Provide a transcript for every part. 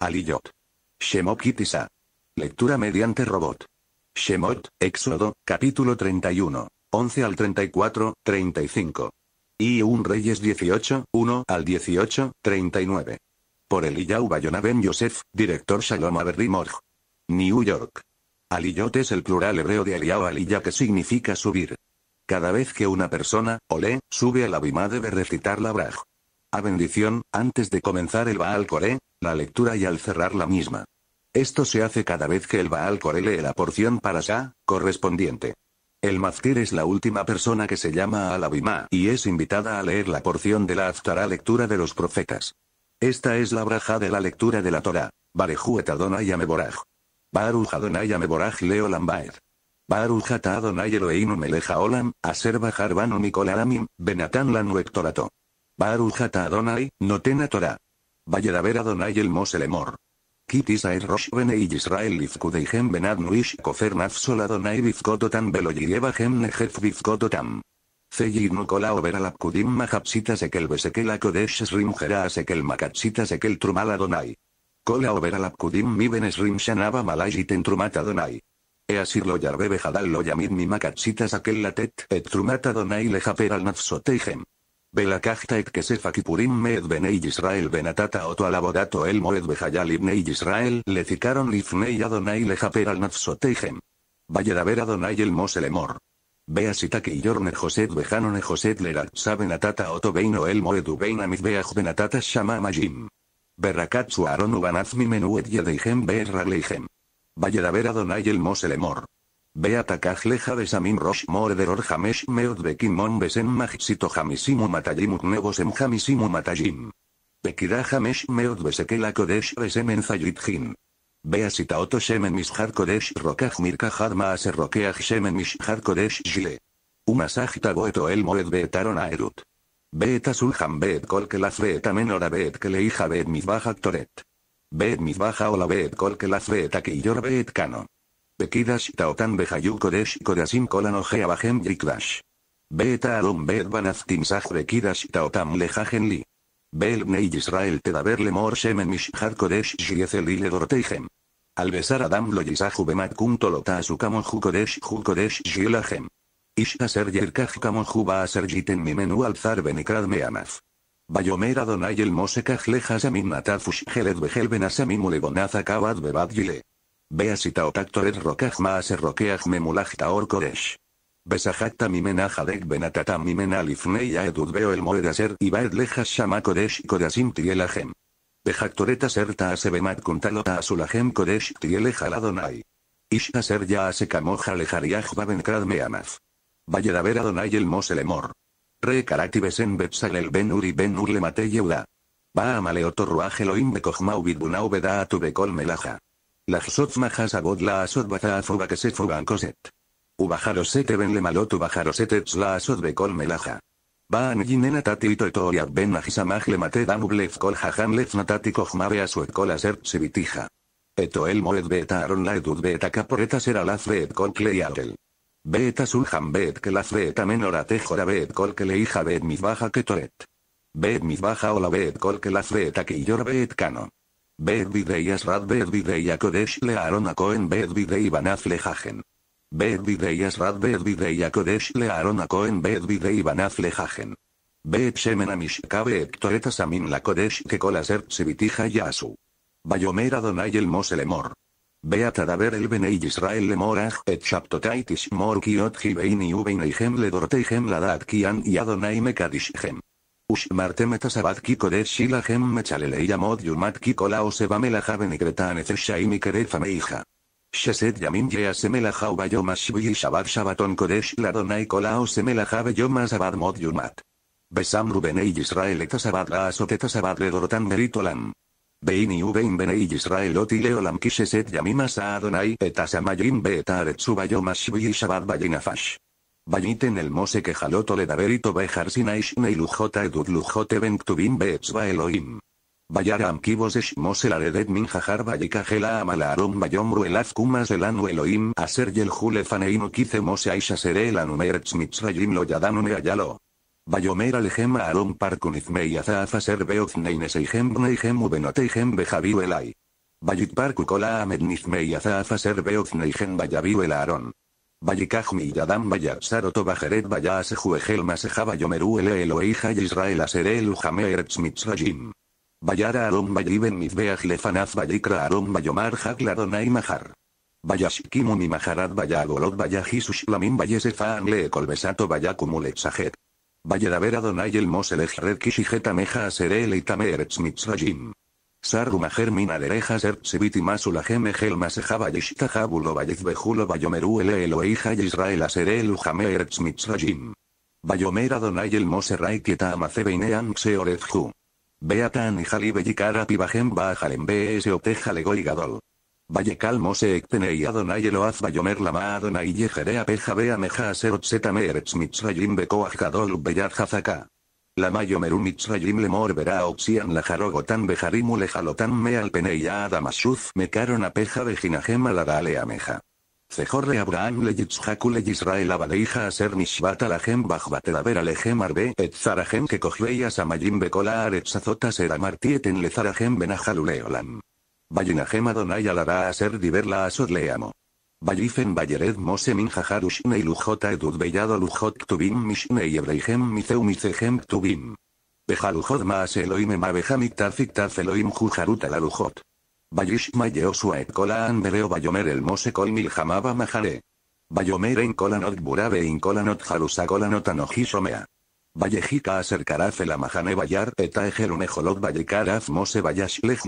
Aliyot. Shemot Lectura mediante robot. Shemot, Éxodo, capítulo 31, 11 al 34, 35. Y un Reyes 18, 1 al 18, 39. Por Eliyahu Bayona Ben Yosef, director Shalom Morj. New York. Aliyot es el plural hebreo de Aliyahu Aliyah que significa subir. Cada vez que una persona, o lee, sube la bima debe recitar la Braj a bendición, antes de comenzar el Baal Kore, la lectura y al cerrar la misma. Esto se hace cada vez que el Baal Kore lee la porción para Shah, correspondiente. El Mazkir es la última persona que se llama al Abimá y es invitada a leer la porción de la Aftará lectura de los profetas. Esta es la braja de la lectura de la Torah. Barejuet Adonai Ameboraj. Baruj Adonai Barujata Adonai, no tena Torah. Adonai el Moselemor. Kit Israel Rosh Bene y Israel hem Benad Nuish Kofer Nafsol Adonai Bifkototam Belo Yeva Gem Nehef Bifkototam. Ceyid Nukola Over Alapkudim Mahapsita Sekel Besekel Akodesh Srim Jera Sekel Makatsita Sekel Trumal Adonai. Kola Over Alapkudim Miben Srim Adonai. Easirlo Yarbebe Bejadal Lo Yamid Mi Makatsita sekel Latet Et trumata Adonai Lejaper Al Nafsoteihem. Belakajtaik et Akipurim Meed Benei Israel Benatata Oto Alabodato El Moed Behayal Ibnei Israel LEZIKARON Lifnei Adonai Lejaper Al Nafsoteihem. VER Adonai El Moselemor. Beasitake Yorne Joset Bejanone Joset Lerat Sabenatata Oto Beino El Moed Ubein Amizbeach Benatata Shama Majim. Berrakatsu Aron Ubanazmi Menuet Yedeihem Beerragleihem. VER Adonai El Moselemor. Beata Kajleja Besamim Rosh Morderor Jamesh Meot Bekimon Besen Majsito Jamisimu Matayimut Nebosem Jamisimu Matayim. Bekira Jamesh Meot Besekela Kodesh Besemen Zayitjin. Beasita Oto Shemen Mishar Kodesh Rokaj Mirka Hadma Aser Rokeaj Shemen Mishar Kodesh Jile. Umasajita Boeto El Moed Beetaron Aerut. Beeta Sulhan Beet kolkelaz Beeta Menora Beet Keleija Beet Mizbaja Toret. Beet Mizbaja Ola Beet la Beeta Killor Beet Kano. Pekidash Taotan Behayu Kodesh Kodasim Kolan Ojea Yikdash. Beta Adom Beet Banaz Timsah Bekidash Taotam Lejajen Li. Beel Bnei Israel Tedaber Lemor Shemen Mishhar Kodesh Shiezel Ile Dorteihem. Al besar Adam lo yisahu bemat kuntolota lo tasu kamon ju kodesh ju kodesh Ish aser yerkaj kamon aser jiten mi menu alzar benikrad me Bayomera Donayel Adonai el mosekaj lejas amin natafush Heled Bejelben benasamim ulebonaz akabad bebad yile. Beasita otaktoret maase ase rokeajme taor koresh. Besajacta mimen ajadek benatata mimen ya edud veo el moed aser y lejas shama tielajem. Bejactoreta serta ase bemat kuntalota asulajem koresh tiele jaladonai. Ish aser ya ase kamoja lejariaj adonai el moselemor. Re karati besen el ben uri ben urle mate yeuda. Ba be bekojmau bidbunau beda melaja. La sots majas a la asot a afoba que se fogan coset. Ubajarosete ben le malot ubajarosete la asot be col melaja. Baan ginena tati ito ito ben majisamaj le mate damublev kol jajan lef natati a beasuet kol asert Eto el moed beta aron la edud beta caporeta será la fred con Bet Beta sulhan bet que la fred menor a jora bet col que hija bet mis baja que toret. Bet mis baja o la bet col que la que yor bet cano. Bed bidei Asrad Bed Bidey Akodesh learon Aaron Akohen Beth Bidey Van Affleck Hagen. Beth Bidey Asrad Beth bidei Akodesh learon Aaron Akohen Beth Bidey Van Affleck Shemen Amishka Amin La Kodesh Kekolaser Sert Yasu. Bayomer Adonai El Moselemor. Beatadaber el Benei Israel Lemoraj et Shaptotaitis Mor Kiot Hibeini Ubeineihem la Ladat Kian y Adonai Mekadishhem. Ushmarte metasabad kiko de shila gem mechalelei yamod yumat kiko lao sebamela jaben e, y mi kerefa Shesed Sheset Yamin Yea yo Jauba Yomashbi Shabaton shabaton Kodesh Ladonai Kolao Semela yo Yomas Abad Mod Yumat. Besam Rubenei Israel Etasabad Gaasot Etasabad Redorotan Meritolam. Beini Ubein Benei Israel Otileolam Kisheset Yamimasa Adonai Etasamayim Beetaret Subayomashbi Shabad Bayinafash. Bajiten el mose que jaló Toledaberito Bejarsina sin y Lujota Edud Lujote benktubim Beetzba Elohim. Vallar amkibos eshmos aredet min jajar vallica gela bayomru el azkumas el anu Elohim aser yel jule mose aisha el mitzrayim lo ayalo. Bayomer al gem arum parkun izme y azafa ser beozneinese y parku el Vallikajmi Yadam Bayar Saroto Bajeret Bayá Masejaba Yomeru Ele y Israel Asere El Jame MITZRAJIM Mitzrayim. AROM Aarón Bayiben Lefanaz Bayikra AROM Bayomar Hagladonai Majar. Bayashikimu mi Majarat Bayagolot Bayajisushlamim Bayesefaan Le Colbesato Bayakumule Sajet. Vaya Adonai el Moselej Kishijet Ameja Asere El Eretz Sargumajer adereja sertseviti masula gemegel masejaba yishtajabulo jabulo bejulo vayomeru ele eloeija Israel aserelu jame eretz mitzrayim. Vayomer Adonai el moserai kieta amace beinean xeorezju. Beatan y Jali pibajem bajalem bs gadol. Vayekal mose ektenei Adonai eloaz vayomer lama Adonai yejerea peja bea meja eretz mitzrayim bekoaj gadol beyad la Lamayo Merumichrayim lemor verá oxian la jarogotan le jalotan me alpeneya adamasuz me de la la ameja. Cejorre Abraham leyitzhaku lejisrael abaleija aser mishvat alajem bajbatelaver alejem arbe et zarajem que bekola en benajaluleolam. la adonai a ser diverla le amo. Vallifen Bayered Mose min y lujota Edud Bellado Lujot ktubim mishne y Mizeu Mizehem Tubim. Bejalujot Maas Elohim Mabejamik Tafik Taf Elohim Jujarut Alalujot. Vallishma Yeosua Et Kolaan Bereo Bayomer El Mose Kol jamaba Majare. Bayomer En Kolanot Burabe In Kolanot Jalusa Kolanot Anojisomea. Vallejika acercaraf el amajane vallar eta ejerunejolot vallecaraf mose vayash lej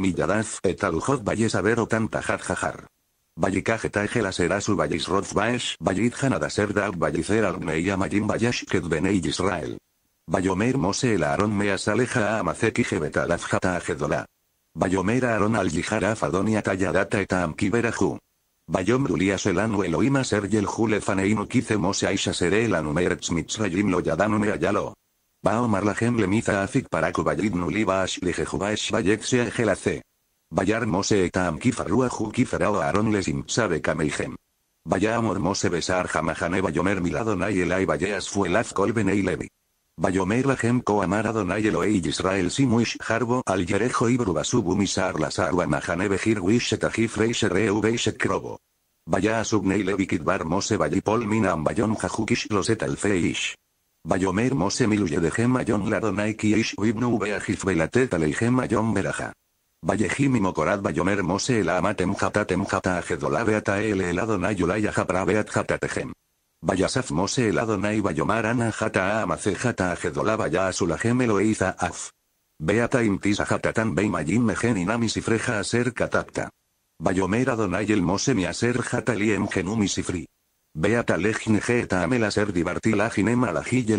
eta lujot jajar. Bali Tajela será su vallis Rotzbaesh, Vallit Hanadaser Dab Vallicer Agneia Mayim Israel. Bayomer Mose el Aaron Meas Aleja Amazeki Jebetalaf Jata Bayomer Aaron Al fadonia Tayadata Etam Bayom Dulias el Anu Elohim Sergel Julefaneinu Kice Mose Aisha el Mitzrayim Lo Ayalo. Baomar Lahem Lemiza Afik Paraku Vallit Nuliba Vallexia Bayar Mose etam kifarruahu kifarao aaron lesim sabe kameichem. amor Mose besar jamahane bayomer miladonai elai bayeas fuelaz kolbenei levi. Bayomer lahem koamar adonai elo Israel simuish harbo al yerejo basubu misar lasar wamahane behir wishetahif reishereu beishek krobo. Vaya subnei levi kidbar mose vayipol minam bayon jajukish loset alfeish. Bayomer mose miluye de gemayon ladonai kiish ibnu beajif belatet aleihem ayon beraja. Vallejim y Mokorad Bayomer Mose el Amatem Jatatem Jata el Adonai Beat Jatatejem. Vayasaf Mose el Adonai Bayomar Ana Jata Amace Jata Ajedola e Af. Beata Imtisa Jatatan Beimayim Mejen Inamis y Freja ser Katapta. Bayomer Adonai el Mose em mi ser Jataliem Genum Beata lejin jeta amel aser alajille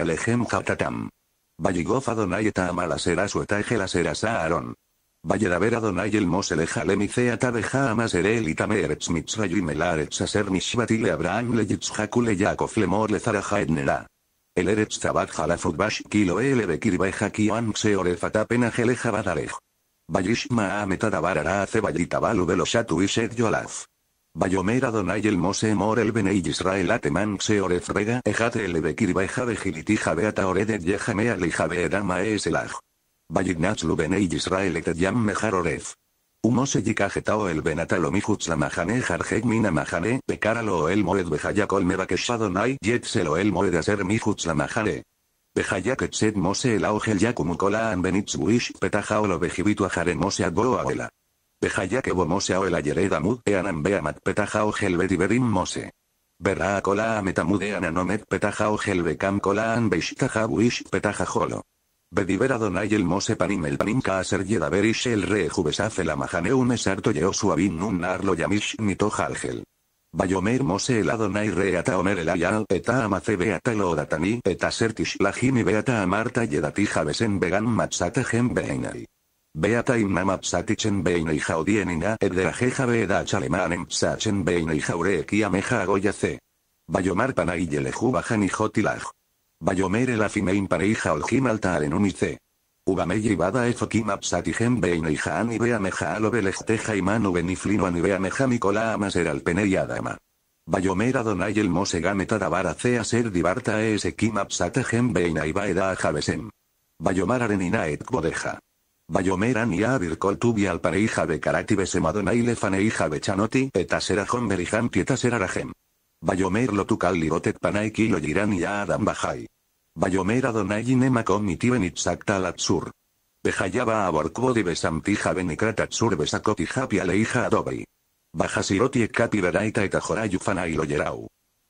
alejem jatatam. Valligof Adonai et será su la será sa Aarón. Adonai el Moseleja lemicea tabeja amasere el itame eretz mitzrayim el aser Abraham le yitzhakule le mor le etnera. El eretz jalafutbash kilo e, ja bekirbeja kiwan pena geleja badarej. Vallishma ametadabarara hace veloshatu y sed yolaf. Bayomer Adonai el Mose Mor el Bene Israel Ateman Se Rega Ejate el Bekir Beja Bejiliti Jabeata Oredet Yejame Ali Jabeerama Eselaj. Bayignach Benei Israel yam Mejar Orez. Humose Yikajetao el Benatalo mihuts la Mahane Jarjeg Mina Mahane Pekaralo el Moed Bejayak Olmeva Keshadonai Yetzelo el Moed Aser mijuts la Mahane. Bejayak Etzed Mose el Augel Yakumukola Anbenitz Wish Petajaolo Bejibitu Ajare Mose Adboa abela. Hayake mosea o el ayereda mud eanan mat petaja o helbeti berim mose. Verá cola metamudean ananomet petaja o cola colaan beishtaja wish petaja jolo. Bedivera donay el mose panim el panim kaaser yedaverish el jubesaf el amajaneum esarto suabin nun arlo yamish mito jalgel. Bayomer mose el adonai reata omer el ayal eta amace beata lo datani eta sertish la beata amarta yedati besen vegan matsata gen beinai. Beataim mamapsatichen beina y jaodienina ederajeja beedach alemanem Sachen beina y jaurequia meja C. Bayomar panayeleju bajan y jotilaj. Bayomer el afimein pareija oljim alta alenice. Ubameyi bada ezokim apsatijem beina y jaan y bea meja alobelejteja y manu beniflino anibea meja micola amaser alpene y adama. Bayomera donay el mosegame c e a ser divarta esekim apsatajem beina baeda Bayomar arenina et bodeja. Bayomeran y Abir tubi al pareja de besemadonaile Semadona y Bechanoti, etasera Homberiham tietasera Rajem. Bayomer lo tukal ligotet panaiki lo yiran y Adam Bajai. Bayomer adonai nemakom itiben itzaktalatsur. Bejayaba a Borkbo de Besamtija Benicratatsur Besakoti Japia leija adobi. Bajasiroti kapi veraita etajorayufana y lo yerau.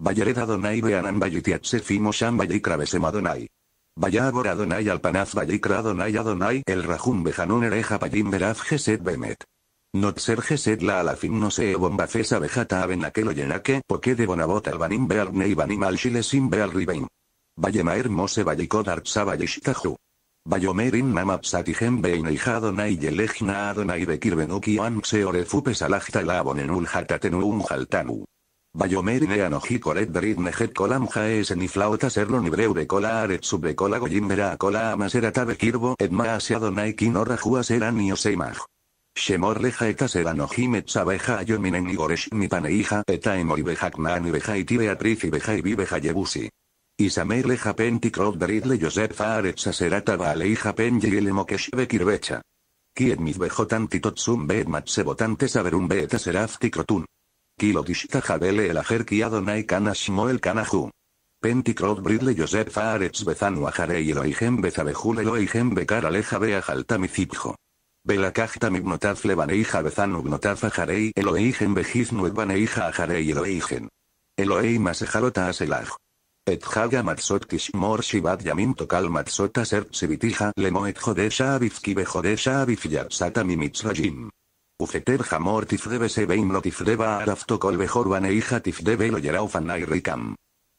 vallered Adonai Beanam Bayitiatsefimo Sham besem Adonai. Bayabor Adonai Alpanaz Bayikra Adonai Adonai El rajun Bejanun Ereja Payim veraz Geset Bemet. Notzer Geset La Alafim No Se Bomba Fesa Bejata Aben Yenake Poke de Bonabot Albanim ney Banim Alshilesim beal Ribein. Bayemaer Mose Bayikod Artsa Bayishtahu. Bayomerin Mamapsatihem Beinija Adonai Yelejna Adonai Bekirbenuki Amse Orefupes la abonenul Hatatenu Jaltanu. Bayomer anoji koret berid nejet kolam jaes ni flauta serlo ni de cola aret sube cola cola kirbo et ma asiado naikin ora juas ni y Shemor leja eta seranoji metzabeja ayominen ni goresh ni paneija eta emori beja knan y beja y beja yebusi. Isamer leja penti berid le josep faaret hija baleija mokesh kirbecha. Kiet mis titotsum beet matsebotantes averun beta dishta Jabele Elajerki Adonai Kana el Kana Bridle Joseph Faaretz Bezanu ajarey y Eloijem Bezabejul Eloijem Bekar Aleja Beajalta Mizipjo. Belakajta Mibnotaz Lebaneija Bezanu Gnotaz Ajarei Eloijem Bejiznu Ebaneija Ajarei Masejalota Aselaj. Et Haga Matzot Kishmor Shibat Yamin Tokal Matzot Aser Sibitija Lemoet Jodesha Abizki Bejodesha Yar Satami Ufeter jamor tifdebe se tifdeba arafto kolbejor baneija tifdebe lo ricam.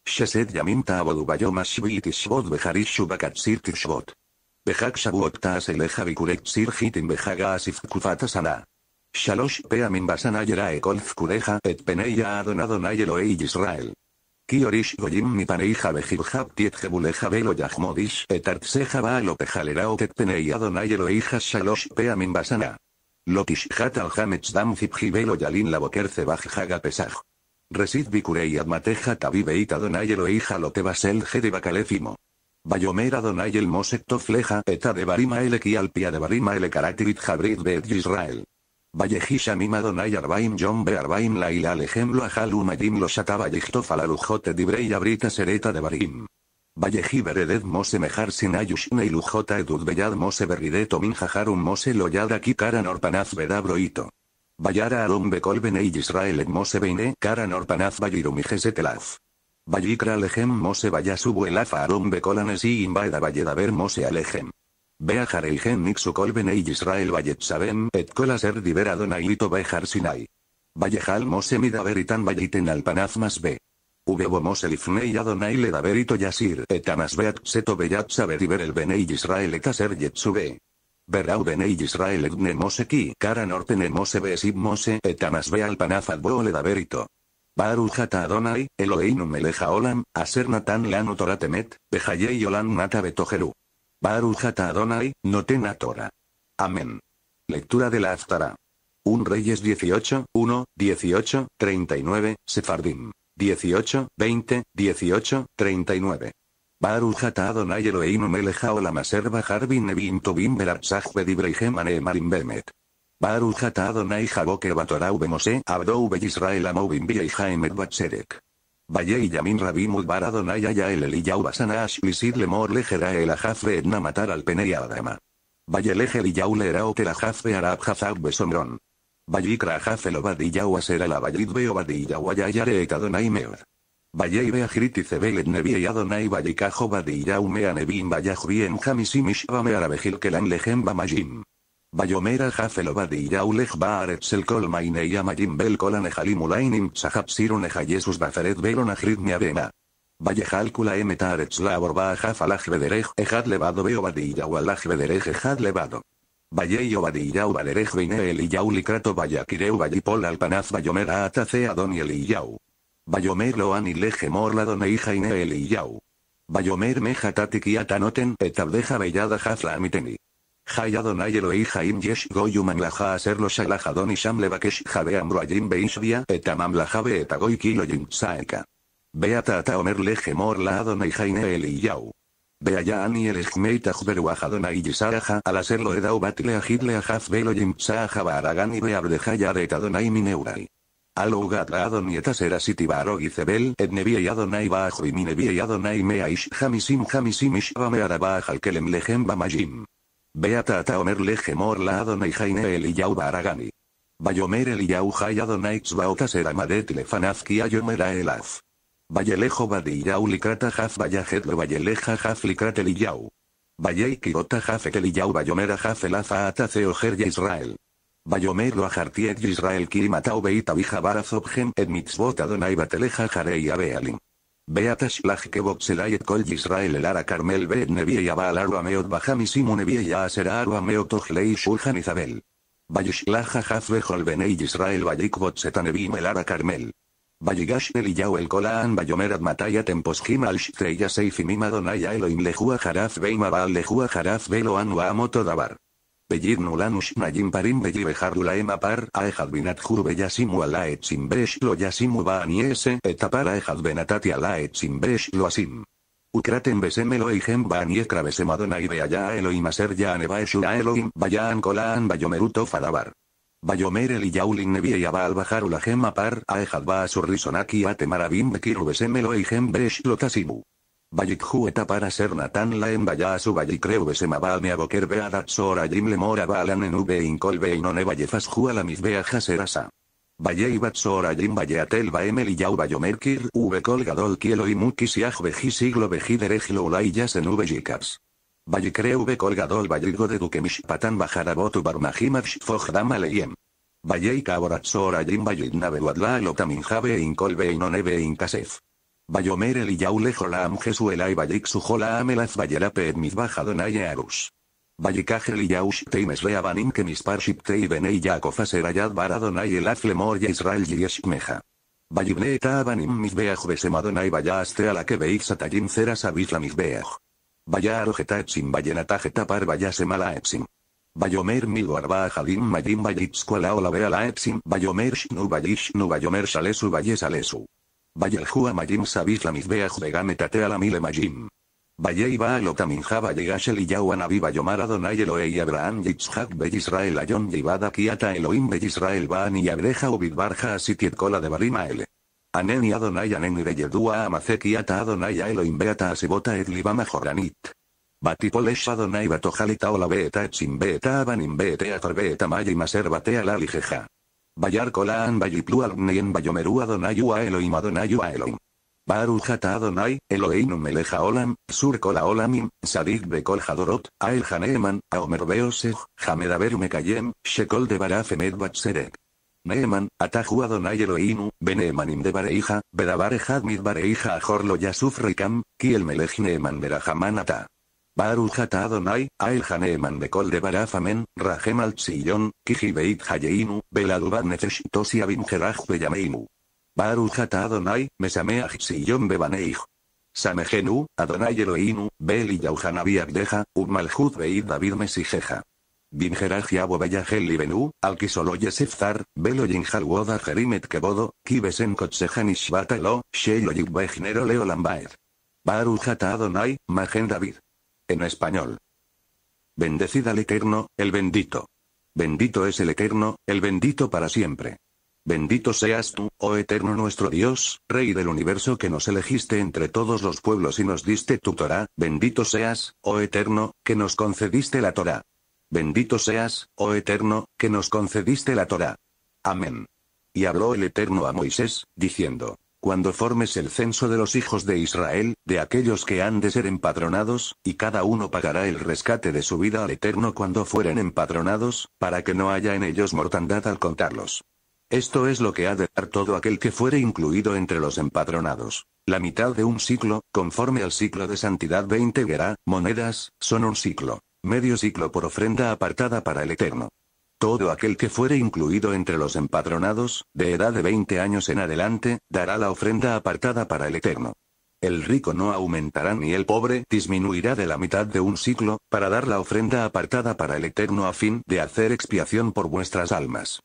Shesed Yaminta abodu bayom ashvi tishvot beharish shubakatsir tishvot. Behak shavuot ta'aseleja bikurek behaga asif kufatasana. Shalosh peamin basana yerae e kureja et peneya adonadonay Eloei Israel. Kiorish goyim mi paneija bejibjab tiet jebuleja velo yahmodish et artseja baalo adonayelo et shalosh peamin basana. Lokish hat alhamets dam jibelo yalin laboker zebaj haga pesaj. Resid bikurei admateja tabibeita donay eloei jalotebas el jede bacalefimo. Bayomer donayel el Mosek eta de Barima el alpia de Barima el jabrit Bet Israel. Vallejisha Mim Adonai Arbaim yom Be Arbaim La Ila Lejem Lo Lo Abrita Sereta de Barim bereded mose mejar sin ayushne y lujota edud bellad mose berridet omin jajarum mose loyad aquí norpanaz bedabroito. Vallara alumbe colben e Israel mose beine karan norpanaz vallirum y gesetelaz. Vallikra mose vallasubu elafa arum colanes y invada valledaber mose alejem. Beajar el gen Israel vallet sabem et colaser diver Ayito lito bejar sinai. Vallejal mose midaberitan valliten alpanaz mas be. Ubebo Mosel y Adonai Ledaverito Yasir Etanas Beat Seto Beyat y ver El Benei Israel Etaser Yetsube. Verau Benei Israel Etne Moseki Kara Norte Nemose Besib Mose al panafad Panafat Ledaberito. Baruchata Adonai, Eloheinu Meleja Olam, Aser Natan Lanu temet Bejayei Olam Nata Baru Baruchata Adonai, notenatora. Tora. Amén. Lectura de la Aftara. Un Reyes 18, 1, 18, 39, Sefardim. 18, 20, 18, 39. nueve ata Adonai Elohim o la bajar bin nevin tobim beratzah bedibreihem anemarim bemet. Baruch Adonai jaboke batorau bemose abdou beyisrael y biyeihaemet batserek. Valle y Yamin Rabim Udbar Adonai el Eliyahu Basana Ashlisid Lemor Lejera el Ajafre Edna matar al Penei Adama. Valle Lejer la Leerao ara Arab Hazab Besomron. Vallikra hafelo badillaua será la vallidbe o badillauayayare et adonai meod. a agriti cebelet nevi y adonai vallicajo Umea anebim vallajbien jamisim ishbame arabejil kelan lejem bamajim. Bayomera hafelo badillau lej el kol mainei amajim bel kolan ejalimulainim sahab sirun baferet belon ajrit miabema. Vallejalcula emetaretz la borba jafalaj bederej ejad levado veo alaj ejad levado. Vallejo Vadillau Valerejo yau likrato vallakireu Vallipol Alpanaz Bayomera Atacea Donielillau. Bayomer Loan Leje Morla Doneija yau. Bayomer Meja Tatiki Atanoten Etabdeja Bellada Jazla Amiteni. Jayadon Donayelo Ija Imyesh Goyuman Laja Aserlo Salajadon Isham Levakesh Jabe beishvia Beinsdia Etamam Etagoi kilo yin Saeka. Beata Ataomer Leje Morla Adonai Jaine yau. Beayaan ni el Ejmeitaj jberuajadona y Yisaja al hacerlo edau batle ajidle ajaf velo yim saja baragan y y mineurai. y siti será y cebel y adonai bajo y y adonai meaish jamisim Beata lejemor la adonai jaine el yau baragani. Bayomer el yau jay adonai ayomera elaf. Vallelejo yau licrata jaf vallajet lo valleleja jaf licratelillau. jaf gota yau vallomera jafelaza atase y Israel. Bayomer lo ajartiet Israel Kirimatao beita et mitzvot adonai bateleja jarei abealim. Beata que selayet kol Israel el ara carmel bet Yabal baal aru ameot bajamisimu nevieya Isabel. benei Israel el ara carmel. Valligash el el Kolaan Bayomerat Mataya Temposkim al Shtreya Seif ya elo Elohim Lejua Jaraf Beima Baal Lejua Jaraf Belo Anua Amoto Dabar. Bellid Nulanush Nayim Parim Belli Bejarula Emapar Aejad Binat Jurbe Yasimu Ala etsim Lo Yasimu Baaniese Etapar Aejad Benatati Ala etsim Lo Asim. Ukraten besemelo Elohim Baaniekra y ya Beaya Elohim Aser Yaaneba Eshura Elohim Bayaan Kolaan Bayomeruto Fadabar. Bayomer el Yaulin Nevie y abal bajar la gema par a Ejadba a Surrisonaki a Temarabim y Lotasimu. Bayikhu eta para ser Natan la vaya a su bayikreu besemaba beada sora jimle mora balan en ube incolbe inone bayefas ju a la misbea jaserasa. y Jim Valleatel Baemel y Yau Bayomerkir, ube Colgadol Kielo y Mukis la siglo Vejideregilo Ulay Vallicreuve colgado el valligo de duque mishpatan bajarabotu barmajimash dama leyem. Valleica aborazora jim vallidnave wadla lotaminjave incolve inoneve incasef. Vallomer el yaule jolam jesuela y vallic su jolam elaz Mit et mizbaja arus. el yaush Te reabanim que benei yacofaser ayad baradonay el lemor y israel yeshmeja. abanim besemadonay vallaste a la que ceras mis misbeaj arojeta sin vallenata jetapar vayase mala epsim. Vayomer migo arba jadim mayim vayitskuala ola vea la epsim vayomer shnu vayomersh, vayomer salesu vayesalesu. Vayaljua mayim sabis la misbea juega tatea la mile mayim. Vayei baalotaminja vayegashel y yahuanabi vayomar adonai Abraham yitzhak beisrael ayon yivada kiata eloim, beisrael baani, y abreja ubidbarja asitiet cola de barima Aneni Adonai Aneni Beyedua Amazeki Ata Adonai Elohim Beata asibota Et Libama Joranit. Batipolesh Adonai Batojalita Ola Beeta etsim Beeta Abanim Beete Atar Beeta Maya Maser Batea Lalijeja. Bayar Kolaan Bayiplu Alnien Bayomeru Adonai Ua Elohim Adonai Ua Elohim. Barujata Ata Adonai, Eloheinum Meleja Olam, Sur cola Olamim, Sadik Bekol Hadorot, Ael Haneeman, Aomer Beoseg, Hamedaber Shekol de Barafemed Batserek. Neeman, Atahu Adonai Eloheinu, Beneemanim de Bareija, Bedabarejad Hadmid Bareija Ajorlo Yasuf Rikam, Kiel melej Neeman verajaman Ata. Baruch Adonai, Adonai, Janeeman de Col de Barafamen, rajem Kiji Beit Hayeinu, Beladubat Nefesh Tosi Abim jeraj Beyameinu. Baruch Adonai, Mesameach tsiyon bebaneij. Samejenu, Adonai Eloheinu, Bel y Abdeja, Beit David Mesijeja. Vinjeraj Yabovayajel y Benu, Alkisoloye Seftar, Velo Yinjalwoda Jerimet Kebodo, Kibesen Kotsejan lo Shelo Yigbejnero Leo Lambaed. Baruch Adonai, Magen David. En español. Bendecida al Eterno, el bendito. Bendito es el Eterno, el bendito para siempre. Bendito seas tú, oh eterno nuestro Dios, Rey del universo que nos elegiste entre todos los pueblos y nos diste tu Torah, bendito seas, oh eterno, que nos concediste la Torah. Bendito seas, oh Eterno, que nos concediste la Torah. Amén. Y habló el Eterno a Moisés, diciendo, Cuando formes el censo de los hijos de Israel, de aquellos que han de ser empadronados, y cada uno pagará el rescate de su vida al Eterno cuando fueren empadronados, para que no haya en ellos mortandad al contarlos. Esto es lo que ha de dar todo aquel que fuere incluido entre los empadronados. La mitad de un ciclo, conforme al ciclo de santidad 20 gerá, monedas, son un ciclo. Medio ciclo por ofrenda apartada para el Eterno. Todo aquel que fuere incluido entre los empadronados, de edad de 20 años en adelante, dará la ofrenda apartada para el Eterno. El rico no aumentará ni el pobre disminuirá de la mitad de un ciclo, para dar la ofrenda apartada para el Eterno a fin de hacer expiación por vuestras almas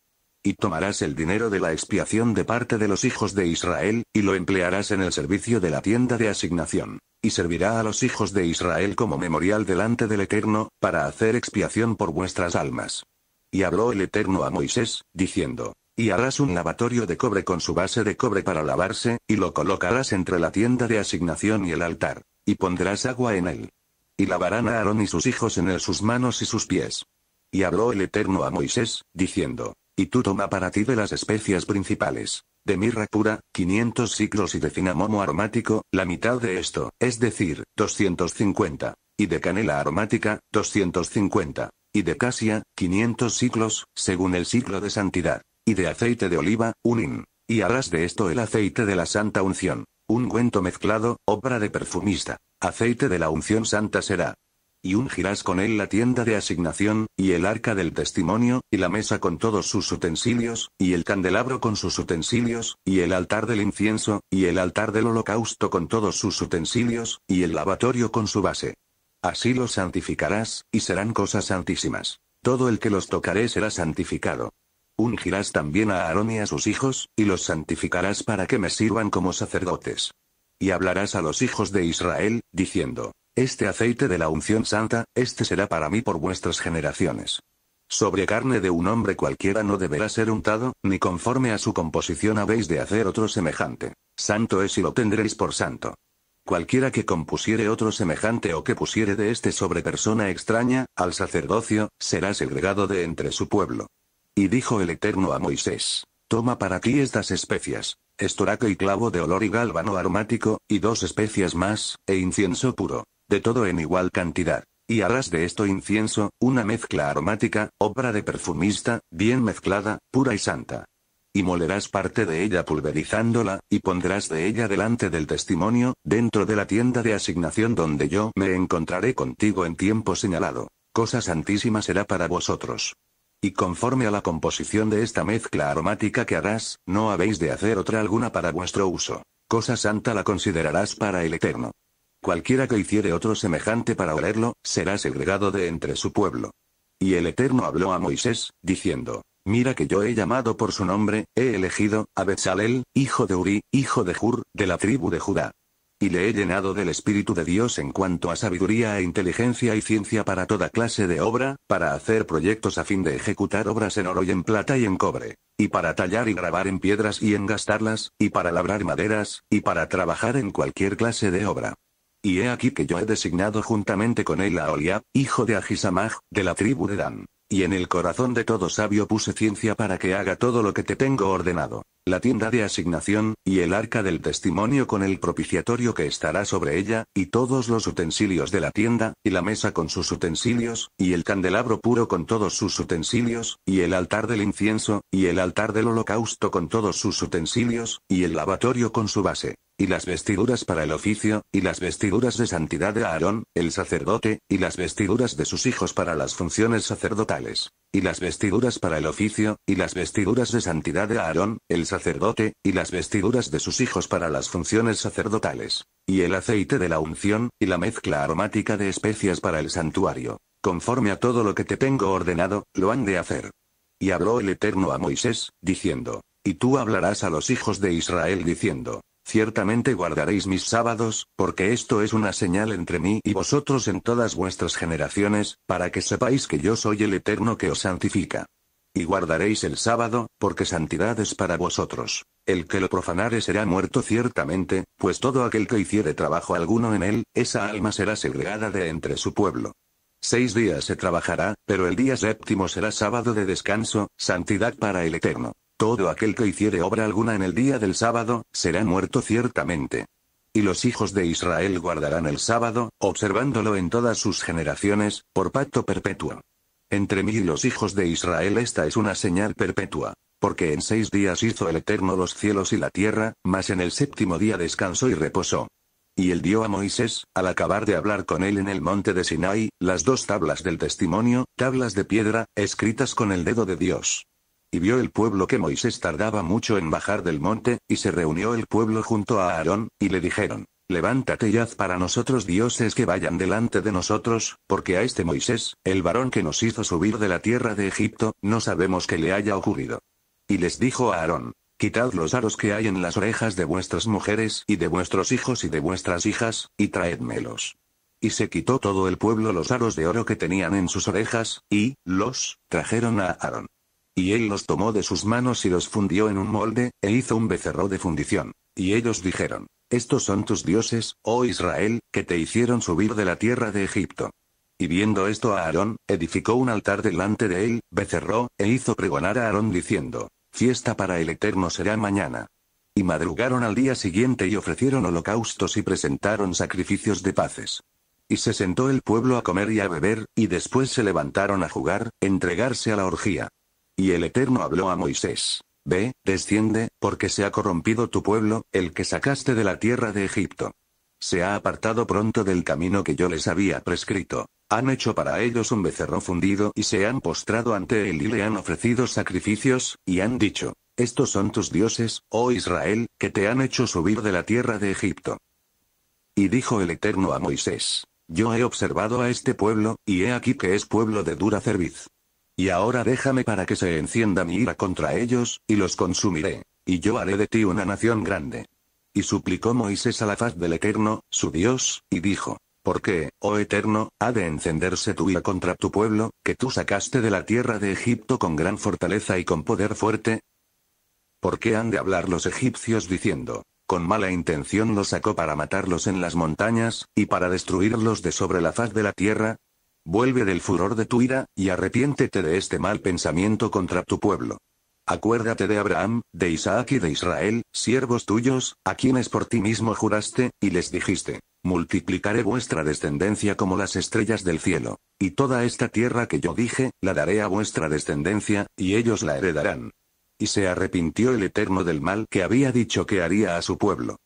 y tomarás el dinero de la expiación de parte de los hijos de Israel, y lo emplearás en el servicio de la tienda de asignación, y servirá a los hijos de Israel como memorial delante del Eterno, para hacer expiación por vuestras almas. Y habló el Eterno a Moisés, diciendo, y harás un lavatorio de cobre con su base de cobre para lavarse, y lo colocarás entre la tienda de asignación y el altar, y pondrás agua en él. Y lavarán a Aarón y sus hijos en él sus manos y sus pies. Y habló el Eterno a Moisés, diciendo, y tú toma para ti de las especias principales. De mirra pura, 500 ciclos y de cinamomo aromático, la mitad de esto, es decir, 250. Y de canela aromática, 250. Y de casia, 500 ciclos, según el ciclo de santidad. Y de aceite de oliva, un in, Y harás de esto el aceite de la santa unción. Un Ungüento mezclado, obra de perfumista. Aceite de la unción santa será y ungirás con él la tienda de asignación, y el arca del testimonio, y la mesa con todos sus utensilios, y el candelabro con sus utensilios, y el altar del incienso, y el altar del holocausto con todos sus utensilios, y el lavatorio con su base. Así los santificarás, y serán cosas santísimas. Todo el que los tocaré será santificado. Ungirás también a Aarón y a sus hijos, y los santificarás para que me sirvan como sacerdotes. Y hablarás a los hijos de Israel, diciendo, este aceite de la unción santa, este será para mí por vuestras generaciones. Sobre carne de un hombre cualquiera no deberá ser untado, ni conforme a su composición habéis de hacer otro semejante. Santo es y lo tendréis por santo. Cualquiera que compusiere otro semejante o que pusiere de este sobre persona extraña, al sacerdocio, será segregado de entre su pueblo. Y dijo el Eterno a Moisés, Toma para ti estas especias, estoraco y clavo de olor y gálbano aromático, y dos especias más, e incienso puro. De todo en igual cantidad. Y harás de esto incienso, una mezcla aromática, obra de perfumista, bien mezclada, pura y santa. Y molerás parte de ella pulverizándola, y pondrás de ella delante del testimonio, dentro de la tienda de asignación donde yo me encontraré contigo en tiempo señalado. Cosa santísima será para vosotros. Y conforme a la composición de esta mezcla aromática que harás, no habéis de hacer otra alguna para vuestro uso. Cosa santa la considerarás para el Eterno. Cualquiera que hiciere otro semejante para olerlo, será segregado de entre su pueblo. Y el Eterno habló a Moisés, diciendo, Mira que yo he llamado por su nombre, he elegido, a Bezalel, hijo de Uri, hijo de Hur, de la tribu de Judá. Y le he llenado del Espíritu de Dios en cuanto a sabiduría e inteligencia y ciencia para toda clase de obra, para hacer proyectos a fin de ejecutar obras en oro y en plata y en cobre, y para tallar y grabar en piedras y engastarlas, y para labrar maderas, y para trabajar en cualquier clase de obra y he aquí que yo he designado juntamente con él a Oliab, hijo de Agisamaj, de la tribu de Dan. Y en el corazón de todo sabio puse ciencia para que haga todo lo que te tengo ordenado. La tienda de asignación, y el arca del testimonio con el propiciatorio que estará sobre ella, y todos los utensilios de la tienda, y la mesa con sus utensilios, y el candelabro puro con todos sus utensilios, y el altar del incienso, y el altar del holocausto con todos sus utensilios, y el lavatorio con su base y las vestiduras para el oficio, y las vestiduras de santidad de Aarón, el sacerdote, y las vestiduras de sus hijos para las funciones sacerdotales, y las vestiduras para el oficio, y las vestiduras de santidad de Aarón, el sacerdote, y las vestiduras de sus hijos para las funciones sacerdotales, y el aceite de la unción, y la mezcla aromática de especias para el santuario. Conforme a todo lo que te tengo ordenado, lo han de hacer. Y habló el Eterno a Moisés, diciendo, Y tú hablarás a los hijos de Israel diciendo, Ciertamente guardaréis mis sábados, porque esto es una señal entre mí y vosotros en todas vuestras generaciones, para que sepáis que yo soy el Eterno que os santifica. Y guardaréis el sábado, porque santidad es para vosotros. El que lo profanare será muerto ciertamente, pues todo aquel que hiciere trabajo alguno en él, esa alma será segregada de entre su pueblo. Seis días se trabajará, pero el día séptimo será sábado de descanso, santidad para el Eterno. Todo aquel que hiciere obra alguna en el día del sábado, será muerto ciertamente. Y los hijos de Israel guardarán el sábado, observándolo en todas sus generaciones, por pacto perpetuo. Entre mí y los hijos de Israel esta es una señal perpetua. Porque en seis días hizo el Eterno los cielos y la tierra, mas en el séptimo día descansó y reposó. Y él dio a Moisés, al acabar de hablar con él en el monte de Sinai, las dos tablas del testimonio, tablas de piedra, escritas con el dedo de Dios y vio el pueblo que Moisés tardaba mucho en bajar del monte, y se reunió el pueblo junto a Aarón, y le dijeron, Levántate y haz para nosotros dioses que vayan delante de nosotros, porque a este Moisés, el varón que nos hizo subir de la tierra de Egipto, no sabemos qué le haya ocurrido. Y les dijo a Aarón, Quitad los aros que hay en las orejas de vuestras mujeres y de vuestros hijos y de vuestras hijas, y traédmelos. Y se quitó todo el pueblo los aros de oro que tenían en sus orejas, y, los, trajeron a Aarón. Y él los tomó de sus manos y los fundió en un molde, e hizo un becerro de fundición. Y ellos dijeron, Estos son tus dioses, oh Israel, que te hicieron subir de la tierra de Egipto. Y viendo esto a Aarón, edificó un altar delante de él, becerró, e hizo pregonar a Aarón diciendo, Fiesta para el Eterno será mañana. Y madrugaron al día siguiente y ofrecieron holocaustos y presentaron sacrificios de paces. Y se sentó el pueblo a comer y a beber, y después se levantaron a jugar, entregarse a la orgía. Y el Eterno habló a Moisés. Ve, desciende, porque se ha corrompido tu pueblo, el que sacaste de la tierra de Egipto. Se ha apartado pronto del camino que yo les había prescrito. Han hecho para ellos un becerro fundido y se han postrado ante él y le han ofrecido sacrificios, y han dicho, estos son tus dioses, oh Israel, que te han hecho subir de la tierra de Egipto. Y dijo el Eterno a Moisés, Yo he observado a este pueblo, y he aquí que es pueblo de dura cerviz. Y ahora déjame para que se encienda mi ira contra ellos, y los consumiré. Y yo haré de ti una nación grande. Y suplicó Moisés a la faz del Eterno, su Dios, y dijo, ¿Por qué, oh Eterno, ha de encenderse tu ira contra tu pueblo, que tú sacaste de la tierra de Egipto con gran fortaleza y con poder fuerte? ¿Por qué han de hablar los egipcios diciendo, con mala intención los sacó para matarlos en las montañas, y para destruirlos de sobre la faz de la tierra? Vuelve del furor de tu ira, y arrepiéntete de este mal pensamiento contra tu pueblo. Acuérdate de Abraham, de Isaac y de Israel, siervos tuyos, a quienes por ti mismo juraste, y les dijiste, multiplicaré vuestra descendencia como las estrellas del cielo. Y toda esta tierra que yo dije, la daré a vuestra descendencia, y ellos la heredarán. Y se arrepintió el Eterno del mal que había dicho que haría a su pueblo.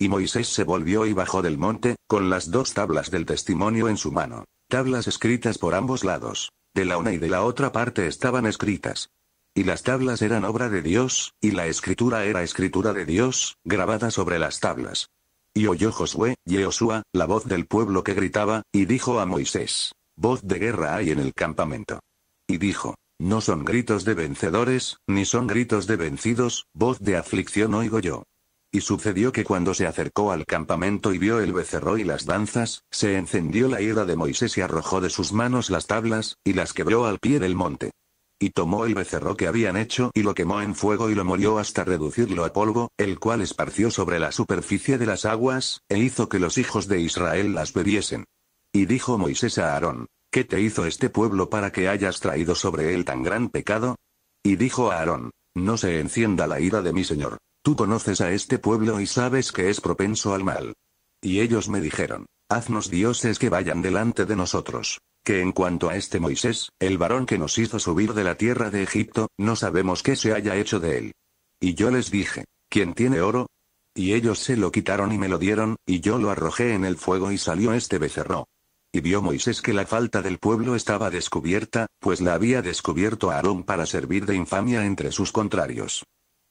Y Moisés se volvió y bajó del monte, con las dos tablas del testimonio en su mano. Tablas escritas por ambos lados. De la una y de la otra parte estaban escritas. Y las tablas eran obra de Dios, y la escritura era escritura de Dios, grabada sobre las tablas. Y oyó Josué, Yehoshua, la voz del pueblo que gritaba, y dijo a Moisés, voz de guerra hay en el campamento. Y dijo, no son gritos de vencedores, ni son gritos de vencidos, voz de aflicción oigo yo. Y sucedió que cuando se acercó al campamento y vio el becerro y las danzas, se encendió la ira de Moisés y arrojó de sus manos las tablas, y las quebró al pie del monte. Y tomó el becerro que habían hecho y lo quemó en fuego y lo molió hasta reducirlo a polvo, el cual esparció sobre la superficie de las aguas, e hizo que los hijos de Israel las bebiesen. Y dijo Moisés a Aarón, ¿qué te hizo este pueblo para que hayas traído sobre él tan gran pecado? Y dijo a Aarón, no se encienda la ira de mi señor. Tú conoces a este pueblo y sabes que es propenso al mal. Y ellos me dijeron, haznos dioses que vayan delante de nosotros. Que en cuanto a este Moisés, el varón que nos hizo subir de la tierra de Egipto, no sabemos qué se haya hecho de él. Y yo les dije, ¿quién tiene oro? Y ellos se lo quitaron y me lo dieron, y yo lo arrojé en el fuego y salió este becerro. Y vio Moisés que la falta del pueblo estaba descubierta, pues la había descubierto Aarón para servir de infamia entre sus contrarios.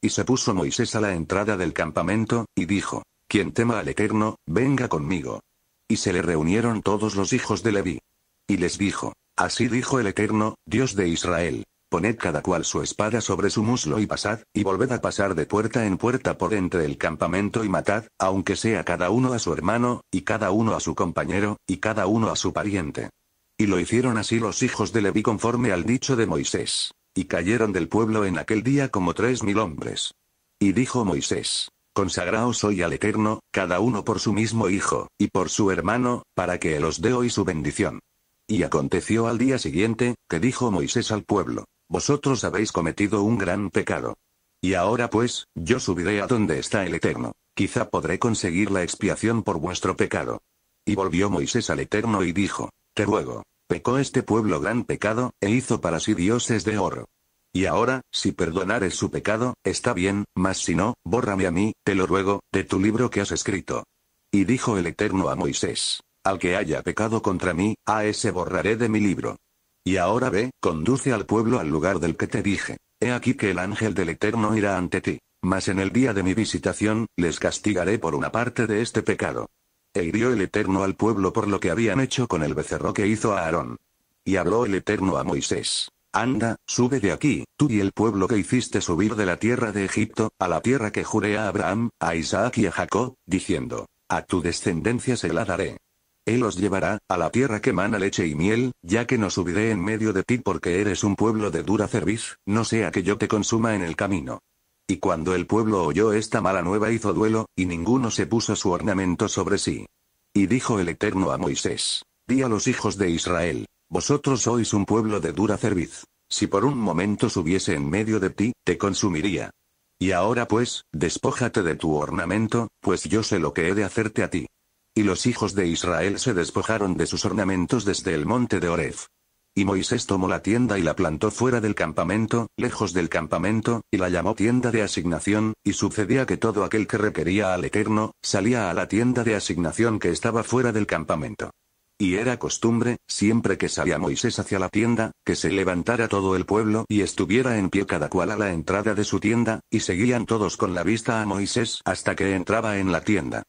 Y se puso Moisés a la entrada del campamento, y dijo, Quien tema al Eterno, venga conmigo. Y se le reunieron todos los hijos de Leví. Y les dijo, Así dijo el Eterno, Dios de Israel, poned cada cual su espada sobre su muslo y pasad, y volved a pasar de puerta en puerta por entre el campamento y matad, aunque sea cada uno a su hermano, y cada uno a su compañero, y cada uno a su pariente. Y lo hicieron así los hijos de Leví conforme al dicho de Moisés. Y cayeron del pueblo en aquel día como tres mil hombres. Y dijo Moisés, Consagraos hoy al Eterno, cada uno por su mismo hijo, y por su hermano, para que él os dé hoy su bendición. Y aconteció al día siguiente, que dijo Moisés al pueblo, Vosotros habéis cometido un gran pecado. Y ahora pues, yo subiré a donde está el Eterno. Quizá podré conseguir la expiación por vuestro pecado. Y volvió Moisés al Eterno y dijo, Te ruego, Pecó este pueblo gran pecado, e hizo para sí dioses de oro. Y ahora, si perdonares su pecado, está bien, mas si no, bórrame a mí, te lo ruego, de tu libro que has escrito. Y dijo el Eterno a Moisés, al que haya pecado contra mí, a ese borraré de mi libro. Y ahora ve, conduce al pueblo al lugar del que te dije. He aquí que el ángel del Eterno irá ante ti. Mas en el día de mi visitación, les castigaré por una parte de este pecado. E hirió el Eterno al pueblo por lo que habían hecho con el becerro que hizo a Aarón. Y habló el Eterno a Moisés. Anda, sube de aquí, tú y el pueblo que hiciste subir de la tierra de Egipto, a la tierra que juré a Abraham, a Isaac y a Jacob, diciendo, a tu descendencia se la daré. Él os llevará, a la tierra que mana leche y miel, ya que no subiré en medio de ti porque eres un pueblo de dura cerviz, no sea que yo te consuma en el camino. Y cuando el pueblo oyó esta mala nueva hizo duelo, y ninguno se puso su ornamento sobre sí. Y dijo el Eterno a Moisés, di a los hijos de Israel, vosotros sois un pueblo de dura cerviz. Si por un momento subiese en medio de ti, te consumiría. Y ahora pues, despójate de tu ornamento, pues yo sé lo que he de hacerte a ti. Y los hijos de Israel se despojaron de sus ornamentos desde el monte de Oref. Y Moisés tomó la tienda y la plantó fuera del campamento, lejos del campamento, y la llamó tienda de asignación, y sucedía que todo aquel que requería al Eterno, salía a la tienda de asignación que estaba fuera del campamento. Y era costumbre, siempre que salía Moisés hacia la tienda, que se levantara todo el pueblo y estuviera en pie cada cual a la entrada de su tienda, y seguían todos con la vista a Moisés hasta que entraba en la tienda.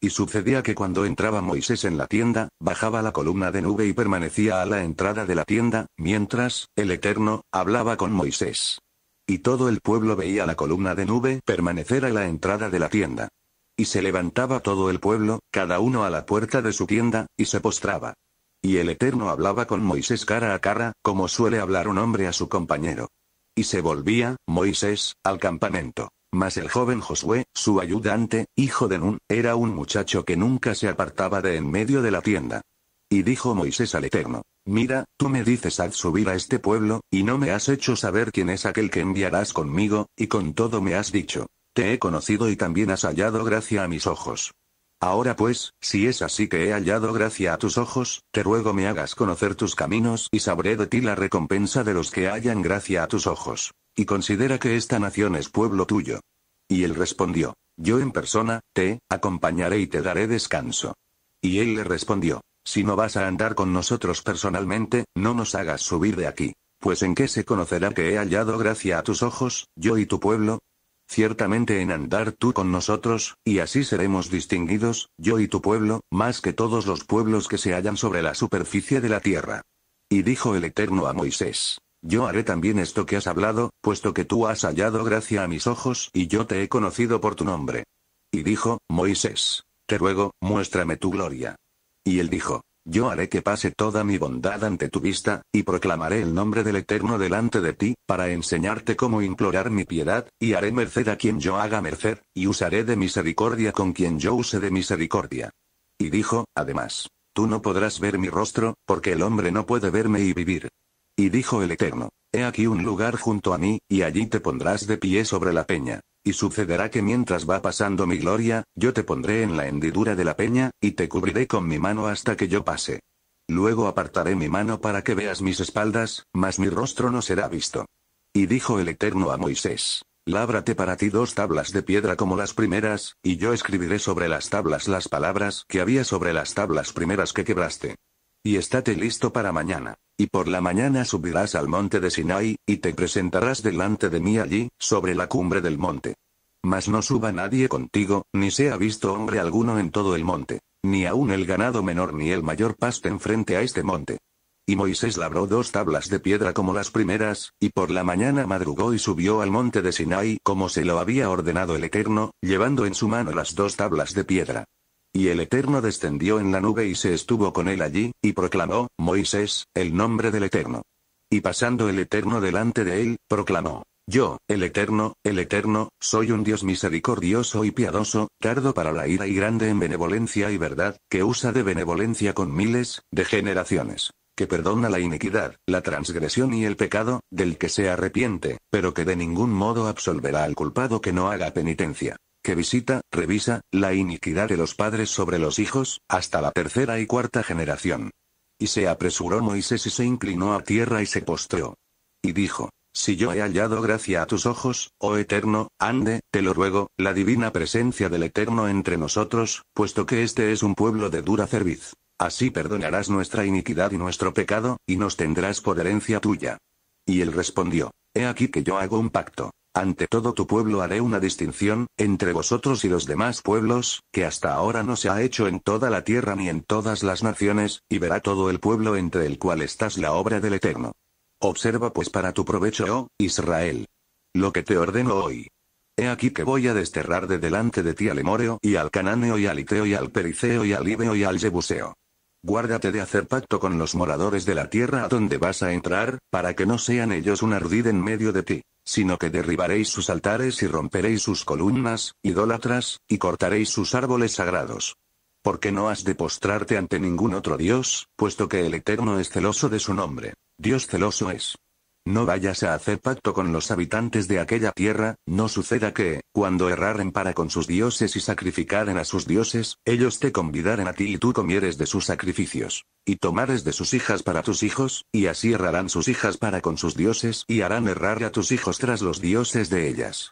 Y sucedía que cuando entraba Moisés en la tienda, bajaba la columna de nube y permanecía a la entrada de la tienda, mientras, el Eterno, hablaba con Moisés. Y todo el pueblo veía la columna de nube permanecer a la entrada de la tienda. Y se levantaba todo el pueblo, cada uno a la puerta de su tienda, y se postraba. Y el Eterno hablaba con Moisés cara a cara, como suele hablar un hombre a su compañero. Y se volvía, Moisés, al campamento. Mas el joven Josué, su ayudante, hijo de Nun, era un muchacho que nunca se apartaba de en medio de la tienda. Y dijo Moisés al Eterno, Mira, tú me dices haz subir a este pueblo, y no me has hecho saber quién es aquel que enviarás conmigo, y con todo me has dicho, te he conocido y también has hallado gracia a mis ojos. Ahora pues, si es así que he hallado gracia a tus ojos, te ruego me hagas conocer tus caminos y sabré de ti la recompensa de los que hayan gracia a tus ojos. Y considera que esta nación es pueblo tuyo. Y él respondió, yo en persona, te acompañaré y te daré descanso. Y él le respondió, si no vas a andar con nosotros personalmente, no nos hagas subir de aquí. Pues en qué se conocerá que he hallado gracia a tus ojos, yo y tu pueblo? Ciertamente en andar tú con nosotros, y así seremos distinguidos, yo y tu pueblo, más que todos los pueblos que se hallan sobre la superficie de la tierra. Y dijo el Eterno a Moisés, yo haré también esto que has hablado, puesto que tú has hallado gracia a mis ojos y yo te he conocido por tu nombre. Y dijo, Moisés, te ruego, muéstrame tu gloria. Y él dijo, yo haré que pase toda mi bondad ante tu vista, y proclamaré el nombre del Eterno delante de ti, para enseñarte cómo implorar mi piedad, y haré merced a quien yo haga merced, y usaré de misericordia con quien yo use de misericordia. Y dijo, además, tú no podrás ver mi rostro, porque el hombre no puede verme y vivir. Y dijo el Eterno, He aquí un lugar junto a mí, y allí te pondrás de pie sobre la peña. Y sucederá que mientras va pasando mi gloria, yo te pondré en la hendidura de la peña, y te cubriré con mi mano hasta que yo pase. Luego apartaré mi mano para que veas mis espaldas, mas mi rostro no será visto. Y dijo el Eterno a Moisés, Lábrate para ti dos tablas de piedra como las primeras, y yo escribiré sobre las tablas las palabras que había sobre las tablas primeras que quebraste. Y estate listo para mañana. Y por la mañana subirás al monte de Sinai, y te presentarás delante de mí allí, sobre la cumbre del monte. Mas no suba nadie contigo, ni sea visto hombre alguno en todo el monte, ni aun el ganado menor ni el mayor paste frente a este monte. Y Moisés labró dos tablas de piedra como las primeras, y por la mañana madrugó y subió al monte de Sinai como se lo había ordenado el Eterno, llevando en su mano las dos tablas de piedra. Y el Eterno descendió en la nube y se estuvo con él allí, y proclamó, Moisés, el nombre del Eterno. Y pasando el Eterno delante de él, proclamó, Yo, el Eterno, el Eterno, soy un Dios misericordioso y piadoso, tardo para la ira y grande en benevolencia y verdad, que usa de benevolencia con miles, de generaciones que perdona la iniquidad, la transgresión y el pecado, del que se arrepiente, pero que de ningún modo absolverá al culpado que no haga penitencia que visita, revisa, la iniquidad de los padres sobre los hijos, hasta la tercera y cuarta generación. Y se apresuró Moisés y se inclinó a tierra y se postró. Y dijo, si yo he hallado gracia a tus ojos, oh Eterno, ande, te lo ruego, la divina presencia del Eterno entre nosotros, puesto que este es un pueblo de dura cerviz. Así perdonarás nuestra iniquidad y nuestro pecado, y nos tendrás por herencia tuya. Y él respondió, He aquí que yo hago un pacto. Ante todo tu pueblo haré una distinción, entre vosotros y los demás pueblos, que hasta ahora no se ha hecho en toda la tierra ni en todas las naciones, y verá todo el pueblo entre el cual estás la obra del Eterno. Observa pues para tu provecho, oh, Israel. Lo que te ordeno hoy. He aquí que voy a desterrar de delante de ti al Emoreo y al Cananeo y al Iteo y al Periceo y al Ibeo y al Jebuseo. Guárdate de hacer pacto con los moradores de la tierra a donde vas a entrar, para que no sean ellos un ardid en medio de ti, sino que derribaréis sus altares y romperéis sus columnas, idólatras, y cortaréis sus árboles sagrados. Porque no has de postrarte ante ningún otro Dios, puesto que el Eterno es celoso de su nombre. Dios celoso es. No vayas a hacer pacto con los habitantes de aquella tierra, no suceda que, cuando erraren para con sus dioses y sacrificaren a sus dioses, ellos te convidaren a ti y tú comieres de sus sacrificios, y tomares de sus hijas para tus hijos, y así errarán sus hijas para con sus dioses y harán errar a tus hijos tras los dioses de ellas.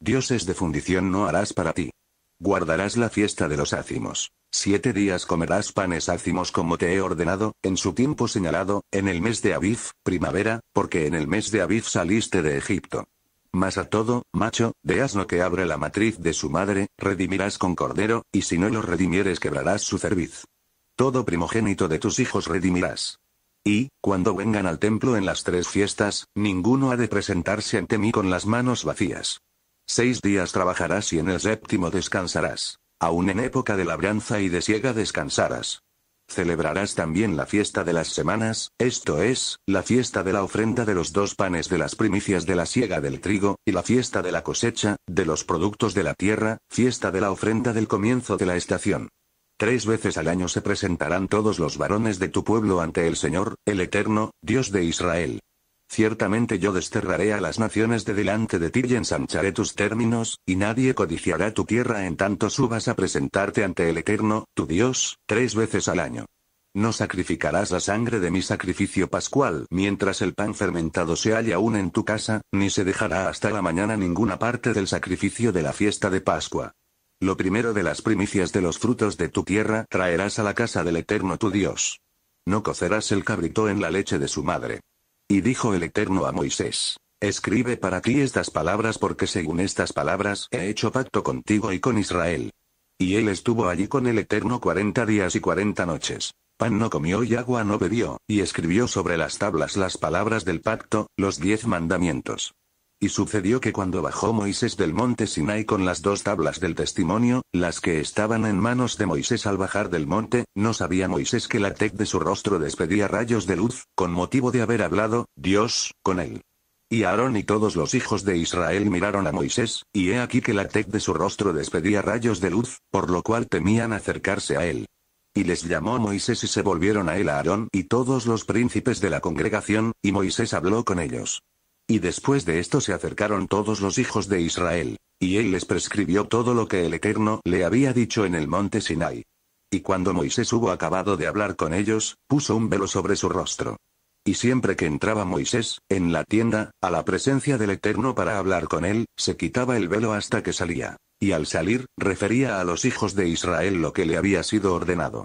Dioses de fundición no harás para ti. Guardarás la fiesta de los ácimos. Siete días comerás panes ácimos como te he ordenado, en su tiempo señalado, en el mes de Aviv, primavera, porque en el mes de Aviv saliste de Egipto. Mas a todo, macho, de asno que abre la matriz de su madre, redimirás con cordero, y si no lo redimieres quebrarás su cerviz. Todo primogénito de tus hijos redimirás. Y, cuando vengan al templo en las tres fiestas, ninguno ha de presentarse ante mí con las manos vacías. Seis días trabajarás y en el séptimo descansarás. Aún en época de labranza y de siega descansarás. Celebrarás también la fiesta de las semanas, esto es, la fiesta de la ofrenda de los dos panes de las primicias de la siega del trigo, y la fiesta de la cosecha, de los productos de la tierra, fiesta de la ofrenda del comienzo de la estación. Tres veces al año se presentarán todos los varones de tu pueblo ante el Señor, el Eterno, Dios de Israel. Ciertamente yo desterraré a las naciones de delante de ti y ensancharé tus términos, y nadie codiciará tu tierra en tanto subas a presentarte ante el Eterno, tu Dios, tres veces al año. No sacrificarás la sangre de mi sacrificio pascual mientras el pan fermentado se halla aún en tu casa, ni se dejará hasta la mañana ninguna parte del sacrificio de la fiesta de Pascua. Lo primero de las primicias de los frutos de tu tierra traerás a la casa del Eterno tu Dios. No cocerás el cabrito en la leche de su madre. Y dijo el Eterno a Moisés, Escribe para ti estas palabras porque según estas palabras he hecho pacto contigo y con Israel. Y él estuvo allí con el Eterno cuarenta días y cuarenta noches. Pan no comió y agua no bebió, y escribió sobre las tablas las palabras del pacto, los diez mandamientos. Y sucedió que cuando bajó Moisés del monte Sinai con las dos tablas del testimonio, las que estaban en manos de Moisés al bajar del monte, no sabía Moisés que la tec de su rostro despedía rayos de luz, con motivo de haber hablado, Dios, con él. Y Aarón y todos los hijos de Israel miraron a Moisés, y he aquí que la tez de su rostro despedía rayos de luz, por lo cual temían acercarse a él. Y les llamó Moisés y se volvieron a él a Aarón y todos los príncipes de la congregación, y Moisés habló con ellos. Y después de esto se acercaron todos los hijos de Israel. Y él les prescribió todo lo que el Eterno le había dicho en el monte Sinai. Y cuando Moisés hubo acabado de hablar con ellos, puso un velo sobre su rostro. Y siempre que entraba Moisés, en la tienda, a la presencia del Eterno para hablar con él, se quitaba el velo hasta que salía. Y al salir, refería a los hijos de Israel lo que le había sido ordenado.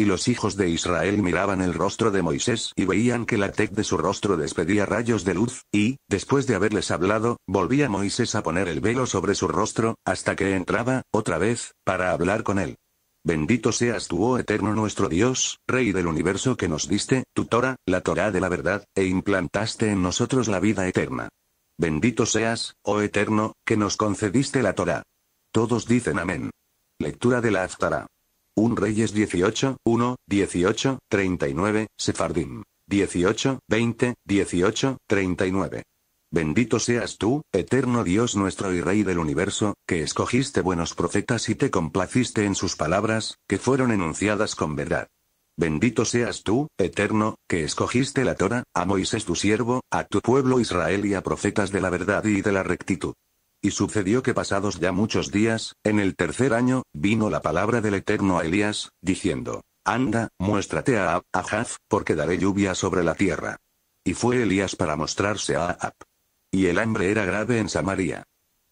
Y los hijos de Israel miraban el rostro de Moisés y veían que la tec de su rostro despedía rayos de luz, y, después de haberles hablado, volvía Moisés a poner el velo sobre su rostro, hasta que entraba, otra vez, para hablar con él. Bendito seas tú, oh eterno nuestro Dios, Rey del universo que nos diste, tu Torah, la Torah de la verdad, e implantaste en nosotros la vida eterna. Bendito seas, oh eterno, que nos concediste la Torah. Todos dicen amén. Lectura de la Aftara. Un Reyes 18, 1, 18, 39, Sefardim. 18, 20, 18, 39. Bendito seas tú, eterno Dios nuestro y Rey del universo, que escogiste buenos profetas y te complaciste en sus palabras, que fueron enunciadas con verdad. Bendito seas tú, eterno, que escogiste la Torah, a Moisés tu siervo, a tu pueblo Israel y a profetas de la verdad y de la rectitud. Y sucedió que pasados ya muchos días, en el tercer año, vino la palabra del Eterno a Elías, diciendo, Anda, muéstrate a Ab, Ahab, porque daré lluvia sobre la tierra. Y fue Elías para mostrarse a Ahab. Y el hambre era grave en Samaria.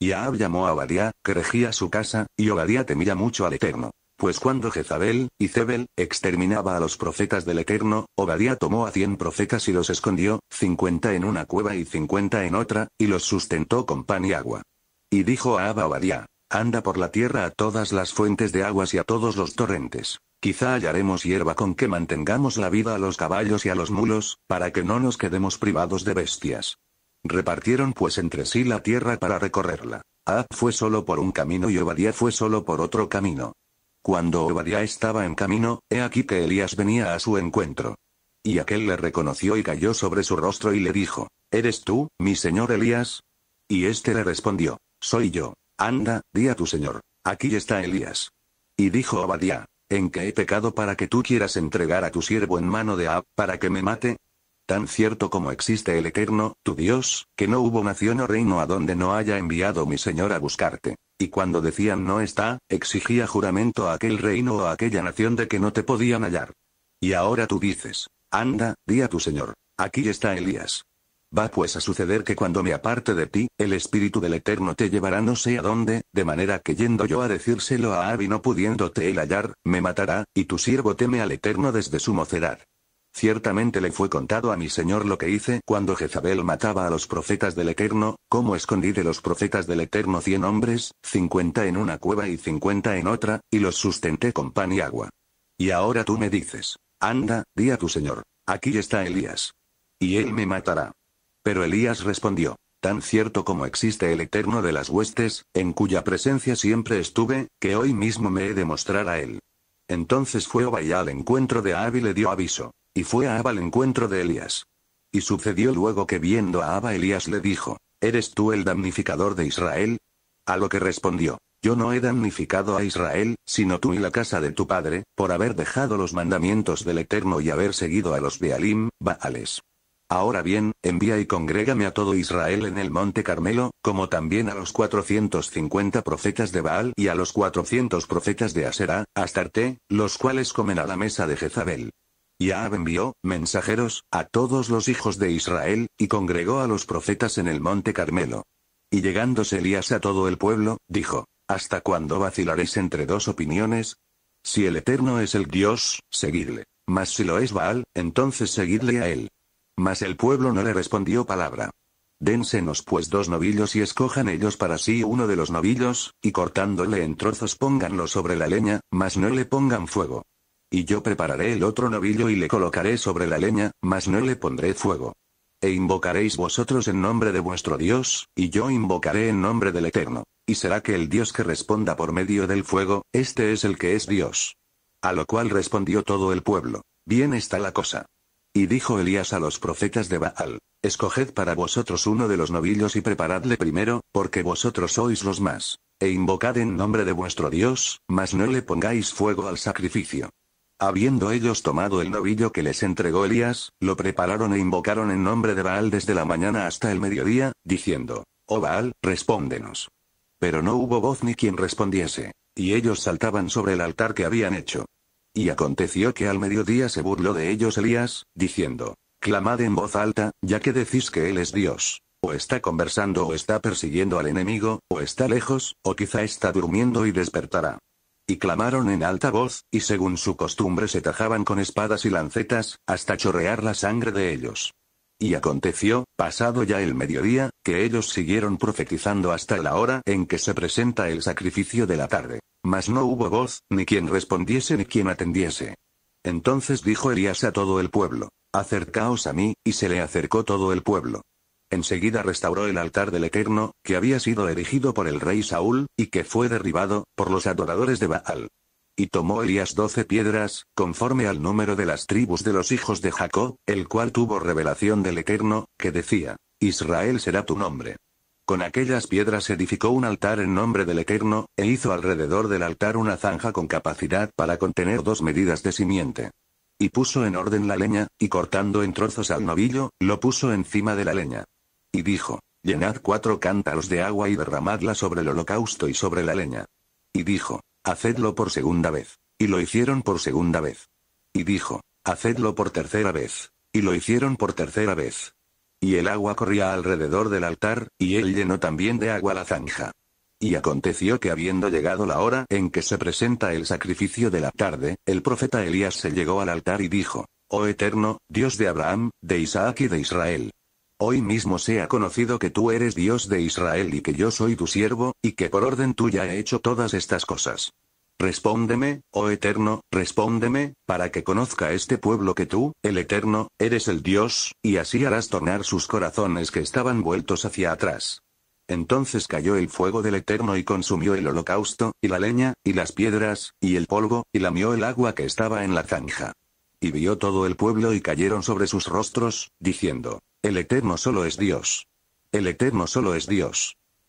Y Ahab llamó a Abadía, que regía su casa, y Obadía temía mucho al Eterno. Pues cuando Jezabel, y Zebel, exterminaba a los profetas del Eterno, Obadía tomó a cien profetas y los escondió, cincuenta en una cueva y cincuenta en otra, y los sustentó con pan y agua. Y dijo a Abba Anda por la tierra a todas las fuentes de aguas y a todos los torrentes. Quizá hallaremos hierba con que mantengamos la vida a los caballos y a los mulos, para que no nos quedemos privados de bestias. Repartieron pues entre sí la tierra para recorrerla. Ab fue solo por un camino y Obadiah fue solo por otro camino. Cuando Obadiah estaba en camino, he aquí que Elías venía a su encuentro. Y aquel le reconoció y cayó sobre su rostro y le dijo, ¿Eres tú, mi señor Elías? Y éste le respondió, soy yo. Anda, di a tu señor. Aquí está Elías. Y dijo Abadía, ¿en qué he pecado para que tú quieras entregar a tu siervo en mano de Ab, para que me mate? Tan cierto como existe el Eterno, tu Dios, que no hubo nación o reino a donde no haya enviado mi Señor a buscarte. Y cuando decían no está, exigía juramento a aquel reino o a aquella nación de que no te podían hallar. Y ahora tú dices, anda, di a tu Señor, aquí está Elías. Va pues a suceder que cuando me aparte de ti, el Espíritu del Eterno te llevará no sé a dónde, de manera que yendo yo a decírselo a Abi no pudiéndote él hallar, me matará, y tu siervo teme al Eterno desde su mocedad. Ciertamente le fue contado a mi Señor lo que hice cuando Jezabel mataba a los profetas del Eterno, cómo escondí de los profetas del Eterno cien hombres, cincuenta en una cueva y cincuenta en otra, y los sustenté con pan y agua. Y ahora tú me dices, anda, di a tu Señor, aquí está Elías. Y él me matará. Pero Elías respondió, tan cierto como existe el Eterno de las huestes, en cuya presencia siempre estuve, que hoy mismo me he de mostrar a él. Entonces fue Obaya al encuentro de Ab y le dio aviso, y fue a Ab al encuentro de Elías. Y sucedió luego que viendo a Abba Elías le dijo, ¿eres tú el damnificador de Israel? A lo que respondió, yo no he damnificado a Israel, sino tú y la casa de tu padre, por haber dejado los mandamientos del Eterno y haber seguido a los Bealim, Baales. Ahora bien, envía y congrégame a todo Israel en el monte Carmelo, como también a los 450 profetas de Baal y a los 400 profetas de Asera, Astarte, los cuales comen a la mesa de Jezabel. Y Ahab envió, mensajeros, a todos los hijos de Israel, y congregó a los profetas en el monte Carmelo. Y llegándose Elías a todo el pueblo, dijo, ¿Hasta cuándo vacilaréis entre dos opiniones? Si el Eterno es el Dios, seguidle. Mas si lo es Baal, entonces seguidle a él. Mas el pueblo no le respondió palabra. Dénsenos pues dos novillos y escojan ellos para sí uno de los novillos, y cortándole en trozos pónganlo sobre la leña, mas no le pongan fuego. Y yo prepararé el otro novillo y le colocaré sobre la leña, mas no le pondré fuego. E invocaréis vosotros en nombre de vuestro Dios, y yo invocaré en nombre del Eterno. Y será que el Dios que responda por medio del fuego, este es el que es Dios. A lo cual respondió todo el pueblo. Bien está la cosa. Y dijo Elías a los profetas de Baal, Escoged para vosotros uno de los novillos y preparadle primero, porque vosotros sois los más. E invocad en nombre de vuestro Dios, mas no le pongáis fuego al sacrificio. Habiendo ellos tomado el novillo que les entregó Elías, lo prepararon e invocaron en nombre de Baal desde la mañana hasta el mediodía, diciendo, Oh Baal, respóndenos. Pero no hubo voz ni quien respondiese. Y ellos saltaban sobre el altar que habían hecho. Y aconteció que al mediodía se burló de ellos Elías, diciendo, Clamad en voz alta, ya que decís que Él es Dios. O está conversando o está persiguiendo al enemigo, o está lejos, o quizá está durmiendo y despertará. Y clamaron en alta voz, y según su costumbre se tajaban con espadas y lancetas, hasta chorrear la sangre de ellos. Y aconteció, pasado ya el mediodía, que ellos siguieron profetizando hasta la hora en que se presenta el sacrificio de la tarde. Mas no hubo voz, ni quien respondiese ni quien atendiese. Entonces dijo Elías a todo el pueblo, Acercaos a mí, y se le acercó todo el pueblo. Enseguida restauró el altar del Eterno, que había sido erigido por el rey Saúl, y que fue derribado, por los adoradores de Baal. Y tomó Elías doce piedras, conforme al número de las tribus de los hijos de Jacob, el cual tuvo revelación del Eterno, que decía, Israel será tu nombre. Con aquellas piedras edificó un altar en nombre del Eterno, e hizo alrededor del altar una zanja con capacidad para contener dos medidas de simiente. Y puso en orden la leña, y cortando en trozos al novillo, lo puso encima de la leña. Y dijo, llenad cuatro cántaros de agua y derramadla sobre el holocausto y sobre la leña. Y dijo, hacedlo por segunda vez. Y lo hicieron por segunda vez. Y dijo, hacedlo por tercera vez. Y lo hicieron por tercera vez. Y el agua corría alrededor del altar, y él llenó también de agua la zanja. Y aconteció que habiendo llegado la hora en que se presenta el sacrificio de la tarde, el profeta Elías se llegó al altar y dijo, Oh Eterno, Dios de Abraham, de Isaac y de Israel. Hoy mismo sea conocido que tú eres Dios de Israel y que yo soy tu siervo, y que por orden tuya he hecho todas estas cosas. Respóndeme, oh Eterno, respóndeme, para que conozca este pueblo que tú, el Eterno, eres el Dios, y así harás tornar sus corazones que estaban vueltos hacia atrás. Entonces cayó el fuego del Eterno y consumió el holocausto, y la leña, y las piedras, y el polvo, y lamió el agua que estaba en la zanja. Y vio todo el pueblo y cayeron sobre sus rostros, diciendo, El Eterno solo es Dios. El Eterno solo es Dios.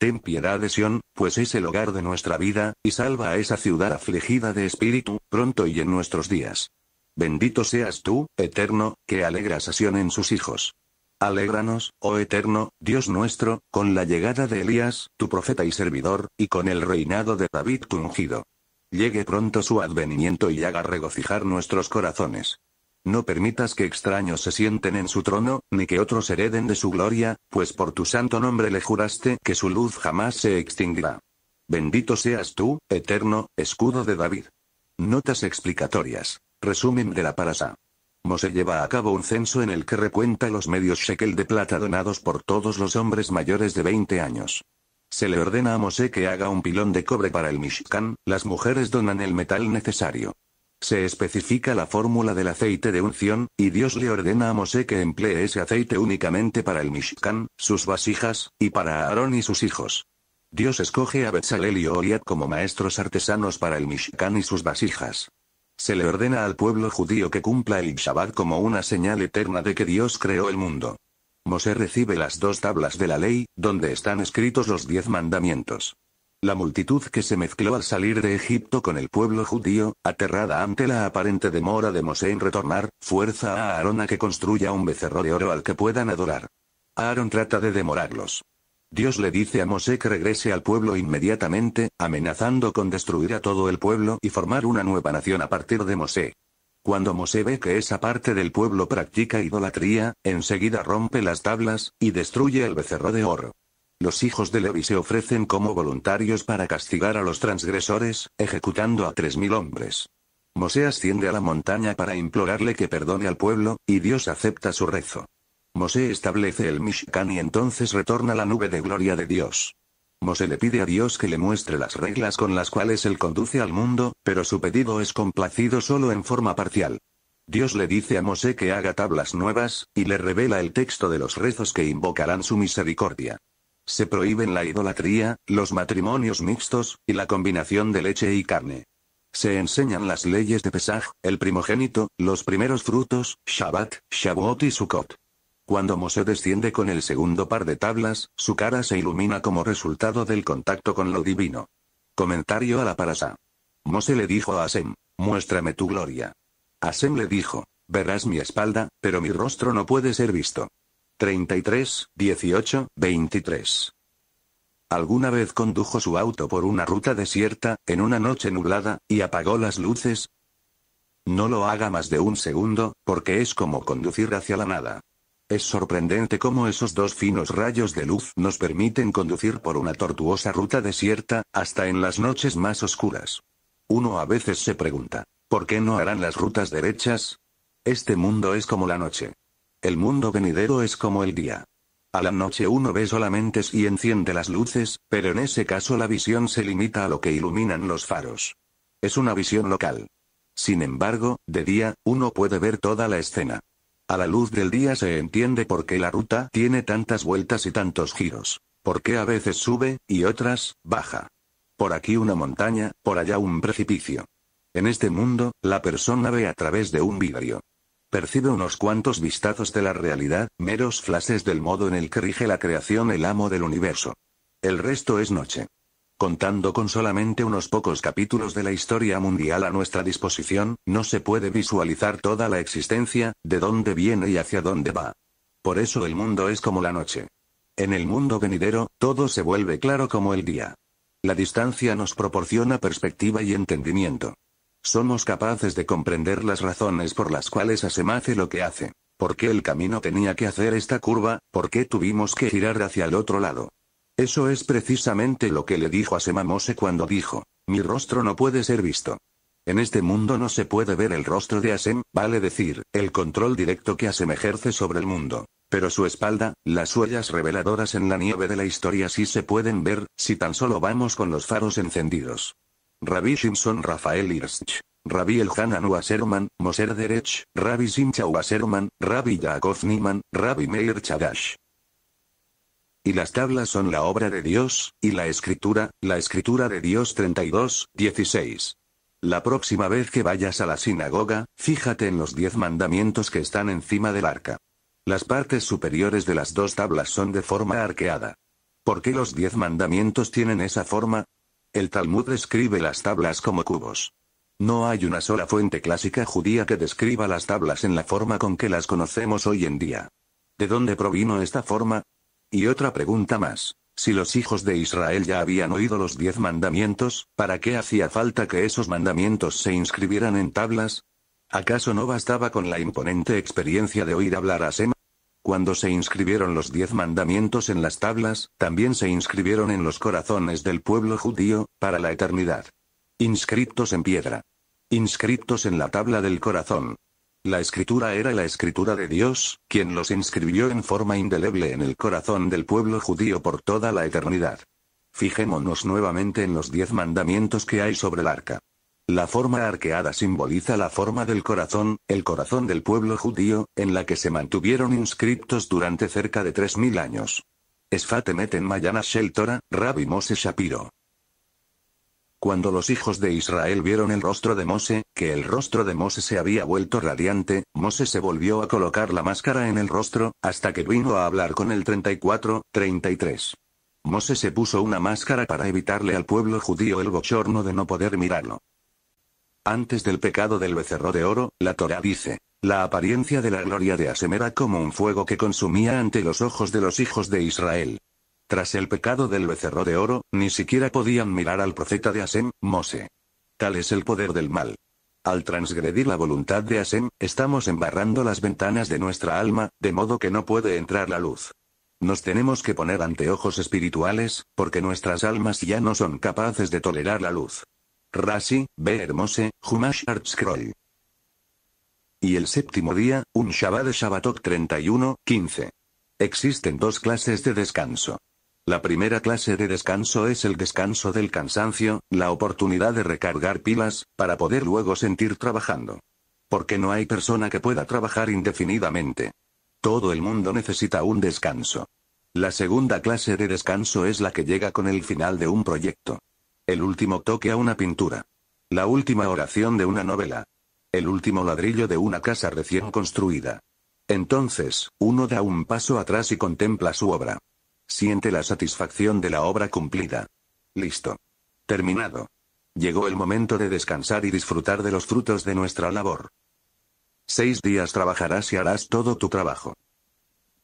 Ten piedad de Sión, pues es el hogar de nuestra vida, y salva a esa ciudad afligida de espíritu, pronto y en nuestros días. Bendito seas tú, Eterno, que alegras a Sión en sus hijos. Alégranos, oh Eterno, Dios nuestro, con la llegada de Elías, tu profeta y servidor, y con el reinado de David tu ungido. Llegue pronto su advenimiento y haga regocijar nuestros corazones. No permitas que extraños se sienten en su trono, ni que otros hereden de su gloria, pues por tu santo nombre le juraste que su luz jamás se extinguirá. Bendito seas tú, eterno, escudo de David. Notas explicatorias. Resumen de la parasa. Mosé lleva a cabo un censo en el que recuenta los medios shekel de plata donados por todos los hombres mayores de 20 años. Se le ordena a Mosé que haga un pilón de cobre para el Mishkan, las mujeres donan el metal necesario. Se especifica la fórmula del aceite de unción, y Dios le ordena a Mosé que emplee ese aceite únicamente para el Mishkan, sus vasijas, y para Aarón y sus hijos. Dios escoge a Bezalel y Oliad como maestros artesanos para el Mishkan y sus vasijas. Se le ordena al pueblo judío que cumpla el Shabbat como una señal eterna de que Dios creó el mundo. Mosé recibe las dos tablas de la ley, donde están escritos los diez mandamientos. La multitud que se mezcló al salir de Egipto con el pueblo judío, aterrada ante la aparente demora de Mosé en retornar, fuerza a Aarón a que construya un becerro de oro al que puedan adorar. Aarón trata de demorarlos. Dios le dice a Mosé que regrese al pueblo inmediatamente, amenazando con destruir a todo el pueblo y formar una nueva nación a partir de Mosé. Cuando Mosé ve que esa parte del pueblo practica idolatría, enseguida rompe las tablas, y destruye el becerro de oro. Los hijos de Levi se ofrecen como voluntarios para castigar a los transgresores, ejecutando a tres mil hombres. Mosé asciende a la montaña para implorarle que perdone al pueblo, y Dios acepta su rezo. Mosé establece el Mishkan y entonces retorna la nube de gloria de Dios. Mosé le pide a Dios que le muestre las reglas con las cuales él conduce al mundo, pero su pedido es complacido solo en forma parcial. Dios le dice a Mosé que haga tablas nuevas, y le revela el texto de los rezos que invocarán su misericordia. Se prohíben la idolatría, los matrimonios mixtos, y la combinación de leche y carne. Se enseñan las leyes de Pesaj, el primogénito, los primeros frutos, Shabbat, Shavuot y Sukot. Cuando Mose desciende con el segundo par de tablas, su cara se ilumina como resultado del contacto con lo divino. Comentario a la Parasa. Mose le dijo a Asem, muéstrame tu gloria. Asem le dijo, verás mi espalda, pero mi rostro no puede ser visto. 33, 18, 23. Alguna vez condujo su auto por una ruta desierta, en una noche nublada, y apagó las luces. No lo haga más de un segundo, porque es como conducir hacia la nada. Es sorprendente cómo esos dos finos rayos de luz nos permiten conducir por una tortuosa ruta desierta, hasta en las noches más oscuras. Uno a veces se pregunta, ¿por qué no harán las rutas derechas? Este mundo es como la noche. El mundo venidero es como el día. A la noche uno ve solamente si enciende las luces, pero en ese caso la visión se limita a lo que iluminan los faros. Es una visión local. Sin embargo, de día, uno puede ver toda la escena. A la luz del día se entiende por qué la ruta tiene tantas vueltas y tantos giros. Por qué a veces sube, y otras, baja. Por aquí una montaña, por allá un precipicio. En este mundo, la persona ve a través de un vidrio. Percibe unos cuantos vistazos de la realidad, meros flashes del modo en el que rige la creación el amo del universo. El resto es noche. Contando con solamente unos pocos capítulos de la historia mundial a nuestra disposición, no se puede visualizar toda la existencia, de dónde viene y hacia dónde va. Por eso el mundo es como la noche. En el mundo venidero, todo se vuelve claro como el día. La distancia nos proporciona perspectiva y entendimiento. Somos capaces de comprender las razones por las cuales Asem hace lo que hace. ¿Por qué el camino tenía que hacer esta curva? ¿Por qué tuvimos que girar hacia el otro lado? Eso es precisamente lo que le dijo a Semamose cuando dijo, mi rostro no puede ser visto. En este mundo no se puede ver el rostro de Asem, vale decir, el control directo que Asem ejerce sobre el mundo. Pero su espalda, las huellas reveladoras en la nieve de la historia sí se pueden ver, si tan solo vamos con los faros encendidos. Rabbi Shimson Rafael Hirsch. Rabbi Elhanan Wasserman, Moser Derech, Rabbi Simcha Wasserman, Rabbi Yaakov Niman, Rabbi Meir Chadash. Y las tablas son la obra de Dios, y la escritura, la escritura de Dios 32, 16. La próxima vez que vayas a la sinagoga, fíjate en los diez mandamientos que están encima del arca. Las partes superiores de las dos tablas son de forma arqueada. ¿Por qué los diez mandamientos tienen esa forma? El Talmud describe las tablas como cubos. No hay una sola fuente clásica judía que describa las tablas en la forma con que las conocemos hoy en día. ¿De dónde provino esta forma? Y otra pregunta más. Si los hijos de Israel ya habían oído los diez mandamientos, ¿para qué hacía falta que esos mandamientos se inscribieran en tablas? ¿Acaso no bastaba con la imponente experiencia de oír hablar a Sema? Cuando se inscribieron los diez mandamientos en las tablas, también se inscribieron en los corazones del pueblo judío, para la eternidad. Inscriptos en piedra. Inscriptos en la tabla del corazón. La escritura era la escritura de Dios, quien los inscribió en forma indeleble en el corazón del pueblo judío por toda la eternidad. Fijémonos nuevamente en los diez mandamientos que hay sobre el arca. La forma arqueada simboliza la forma del corazón, el corazón del pueblo judío, en la que se mantuvieron inscriptos durante cerca de 3.000 años. Esfatemet en Mayana Sheltora, Rabbi Mose Shapiro. Cuando los hijos de Israel vieron el rostro de Mose, que el rostro de Mose se había vuelto radiante, Mose se volvió a colocar la máscara en el rostro, hasta que vino a hablar con el 34, 33. Mose se puso una máscara para evitarle al pueblo judío el bochorno de no poder mirarlo. Antes del pecado del becerro de oro, la Torá dice, la apariencia de la gloria de Asem era como un fuego que consumía ante los ojos de los hijos de Israel. Tras el pecado del becerro de oro, ni siquiera podían mirar al profeta de Asem, Mose. Tal es el poder del mal. Al transgredir la voluntad de Asem, estamos embarrando las ventanas de nuestra alma, de modo que no puede entrar la luz. Nos tenemos que poner anteojos espirituales, porque nuestras almas ya no son capaces de tolerar la luz. Rasi, B. Hermose, Humash Y el séptimo día, un Shabbat de Shabbatok 31, 15. Existen dos clases de descanso. La primera clase de descanso es el descanso del cansancio, la oportunidad de recargar pilas, para poder luego sentir trabajando. Porque no hay persona que pueda trabajar indefinidamente. Todo el mundo necesita un descanso. La segunda clase de descanso es la que llega con el final de un proyecto. El último toque a una pintura. La última oración de una novela. El último ladrillo de una casa recién construida. Entonces, uno da un paso atrás y contempla su obra. Siente la satisfacción de la obra cumplida. Listo. Terminado. Llegó el momento de descansar y disfrutar de los frutos de nuestra labor. Seis días trabajarás y harás todo tu trabajo.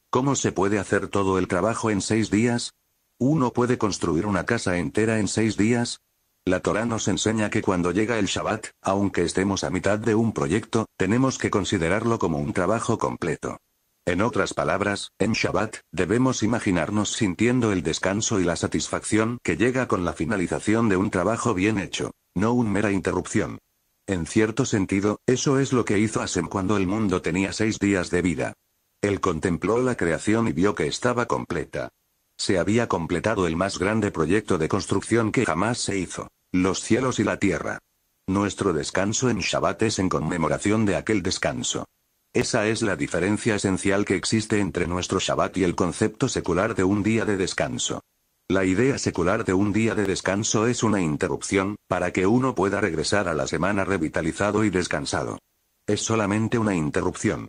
¿Cómo se puede hacer todo el trabajo en seis días? ¿Uno puede construir una casa entera en seis días? La Torah nos enseña que cuando llega el Shabbat, aunque estemos a mitad de un proyecto, tenemos que considerarlo como un trabajo completo. En otras palabras, en Shabbat, debemos imaginarnos sintiendo el descanso y la satisfacción que llega con la finalización de un trabajo bien hecho, no una mera interrupción. En cierto sentido, eso es lo que hizo Asem cuando el mundo tenía seis días de vida. Él contempló la creación y vio que estaba completa. Se había completado el más grande proyecto de construcción que jamás se hizo. Los cielos y la tierra. Nuestro descanso en Shabbat es en conmemoración de aquel descanso. Esa es la diferencia esencial que existe entre nuestro Shabbat y el concepto secular de un día de descanso. La idea secular de un día de descanso es una interrupción, para que uno pueda regresar a la semana revitalizado y descansado. Es solamente una interrupción.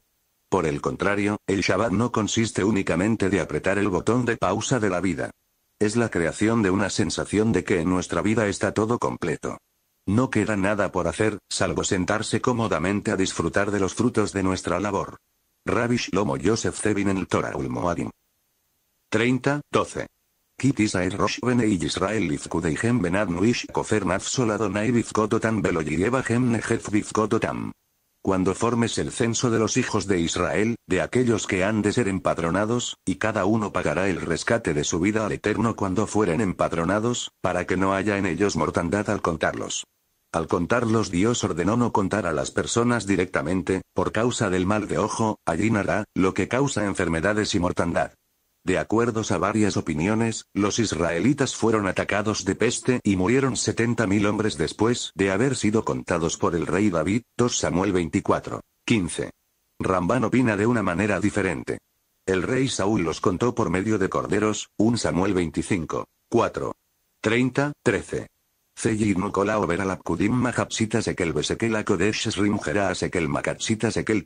Por el contrario, el Shabbat no consiste únicamente de apretar el botón de pausa de la vida. Es la creación de una sensación de que en nuestra vida está todo completo. No queda nada por hacer, salvo sentarse cómodamente a disfrutar de los frutos de nuestra labor. Rabish Lomo Yosef Zevin en el Torah Ulmoadim. 30, 12. Kit Israel Rosh Bene Israel Lifkudeihem Benad Nuish Kofer Nafsol Adonai Bifkototam Beloyeva Hem Nehef Bifkototam. Cuando formes el censo de los hijos de Israel, de aquellos que han de ser empadronados, y cada uno pagará el rescate de su vida al Eterno cuando fueren empadronados, para que no haya en ellos mortandad al contarlos. Al contarlos Dios ordenó no contar a las personas directamente, por causa del mal de ojo, allí nará lo que causa enfermedades y mortandad. De acuerdo a varias opiniones, los israelitas fueron atacados de peste y murieron 70.000 hombres después de haber sido contados por el rey David, 2 Samuel 24. 15. Ramban opina de una manera diferente. El rey Saúl los contó por medio de corderos, 1 Samuel 25. 4. 30, 13. Seyid Mahapsita Sekel Besekel Akodesh Sekel Makatsita Sekel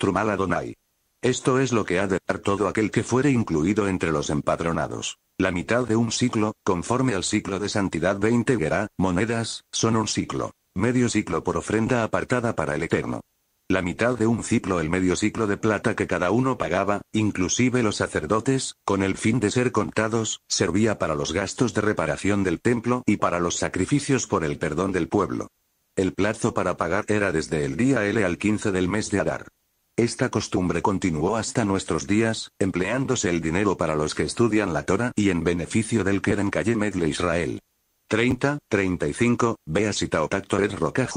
esto es lo que ha de dar todo aquel que fuere incluido entre los empadronados. La mitad de un ciclo, conforme al ciclo de santidad 20 guerra, monedas, son un ciclo. Medio ciclo por ofrenda apartada para el Eterno. La mitad de un ciclo el medio ciclo de plata que cada uno pagaba, inclusive los sacerdotes, con el fin de ser contados, servía para los gastos de reparación del templo y para los sacrificios por el perdón del pueblo. El plazo para pagar era desde el día L al 15 del mes de Adar. Esta costumbre continuó hasta nuestros días, empleándose el dinero para los que estudian la Torah y en beneficio del que en calle Medle Israel. 30, 35, Beasita Otactoret Rokaj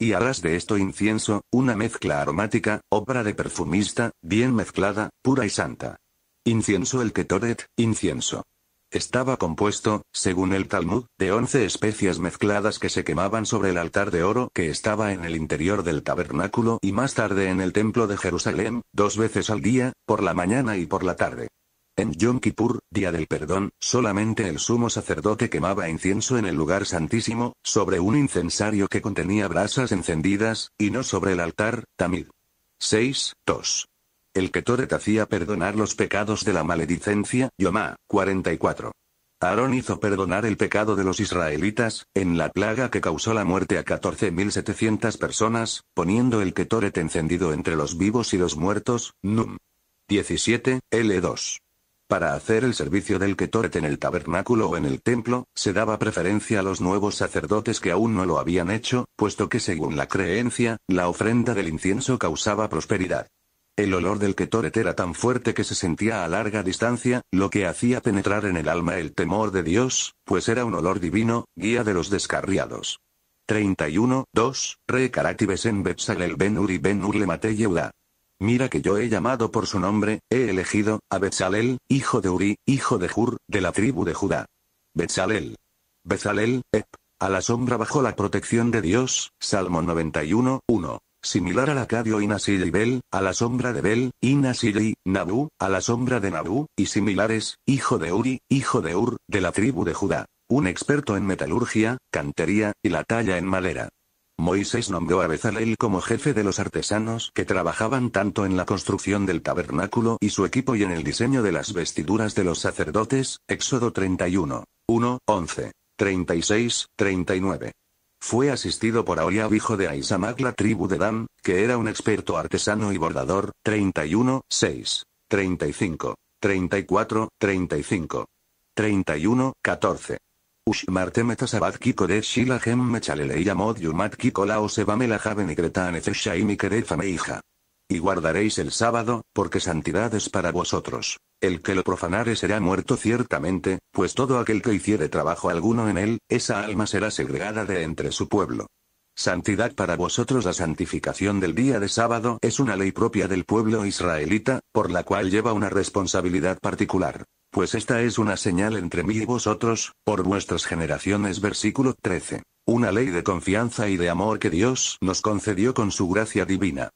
Y harás de esto incienso, una mezcla aromática, obra de perfumista, bien mezclada, pura y santa. Incienso el Ketoret, incienso. Estaba compuesto, según el Talmud, de once especias mezcladas que se quemaban sobre el altar de oro que estaba en el interior del tabernáculo y más tarde en el templo de Jerusalén, dos veces al día, por la mañana y por la tarde. En Yom Kippur, día del perdón, solamente el sumo sacerdote quemaba incienso en el lugar santísimo, sobre un incensario que contenía brasas encendidas, y no sobre el altar, Tamid. 6, 2. El que Toret hacía perdonar los pecados de la maledicencia, Yomá, 44. Aarón hizo perdonar el pecado de los israelitas, en la plaga que causó la muerte a 14.700 personas, poniendo el Ketoret encendido entre los vivos y los muertos, Num. 17, L2. Para hacer el servicio del Ketoret en el tabernáculo o en el templo, se daba preferencia a los nuevos sacerdotes que aún no lo habían hecho, puesto que según la creencia, la ofrenda del incienso causaba prosperidad. El olor del ketoret era tan fuerte que se sentía a larga distancia, lo que hacía penetrar en el alma el temor de Dios, pues era un olor divino, guía de los descarriados. 31, 2, Re Karati en Betzalel Ben Uri Ben Ur maté Yehuda. Mira que yo he llamado por su nombre, he elegido, a Betzalel, hijo de Uri, hijo de Hur, de la tribu de Judá. Betzalel. Betzalel, Ep. A la sombra bajo la protección de Dios, Salmo 91, 1. Similar a la y y Bel, a la sombra de Bel, y Nabu, Nabú, a la sombra de Nabú, y similares, hijo de Uri, hijo de Ur, de la tribu de Judá. Un experto en metalurgia, cantería, y la talla en madera. Moisés nombró a Bezalel como jefe de los artesanos que trabajaban tanto en la construcción del tabernáculo y su equipo y en el diseño de las vestiduras de los sacerdotes, Éxodo 31. 1, 11, 36, 39. Fue asistido por Aoyab hijo de Aizamak la tribu de Dan, que era un experto artesano y bordador, 31, 6, 35, 34, 35, 31, 14. Ushmarte metasabat kiko shilahem mechalele yamod yumat kiko y guardaréis el sábado, porque santidad es para vosotros. El que lo profanare será muerto ciertamente, pues todo aquel que hiciere trabajo alguno en él, esa alma será segregada de entre su pueblo. Santidad para vosotros la santificación del día de sábado es una ley propia del pueblo israelita, por la cual lleva una responsabilidad particular. Pues esta es una señal entre mí y vosotros, por vuestras generaciones. Versículo 13. Una ley de confianza y de amor que Dios nos concedió con su gracia divina.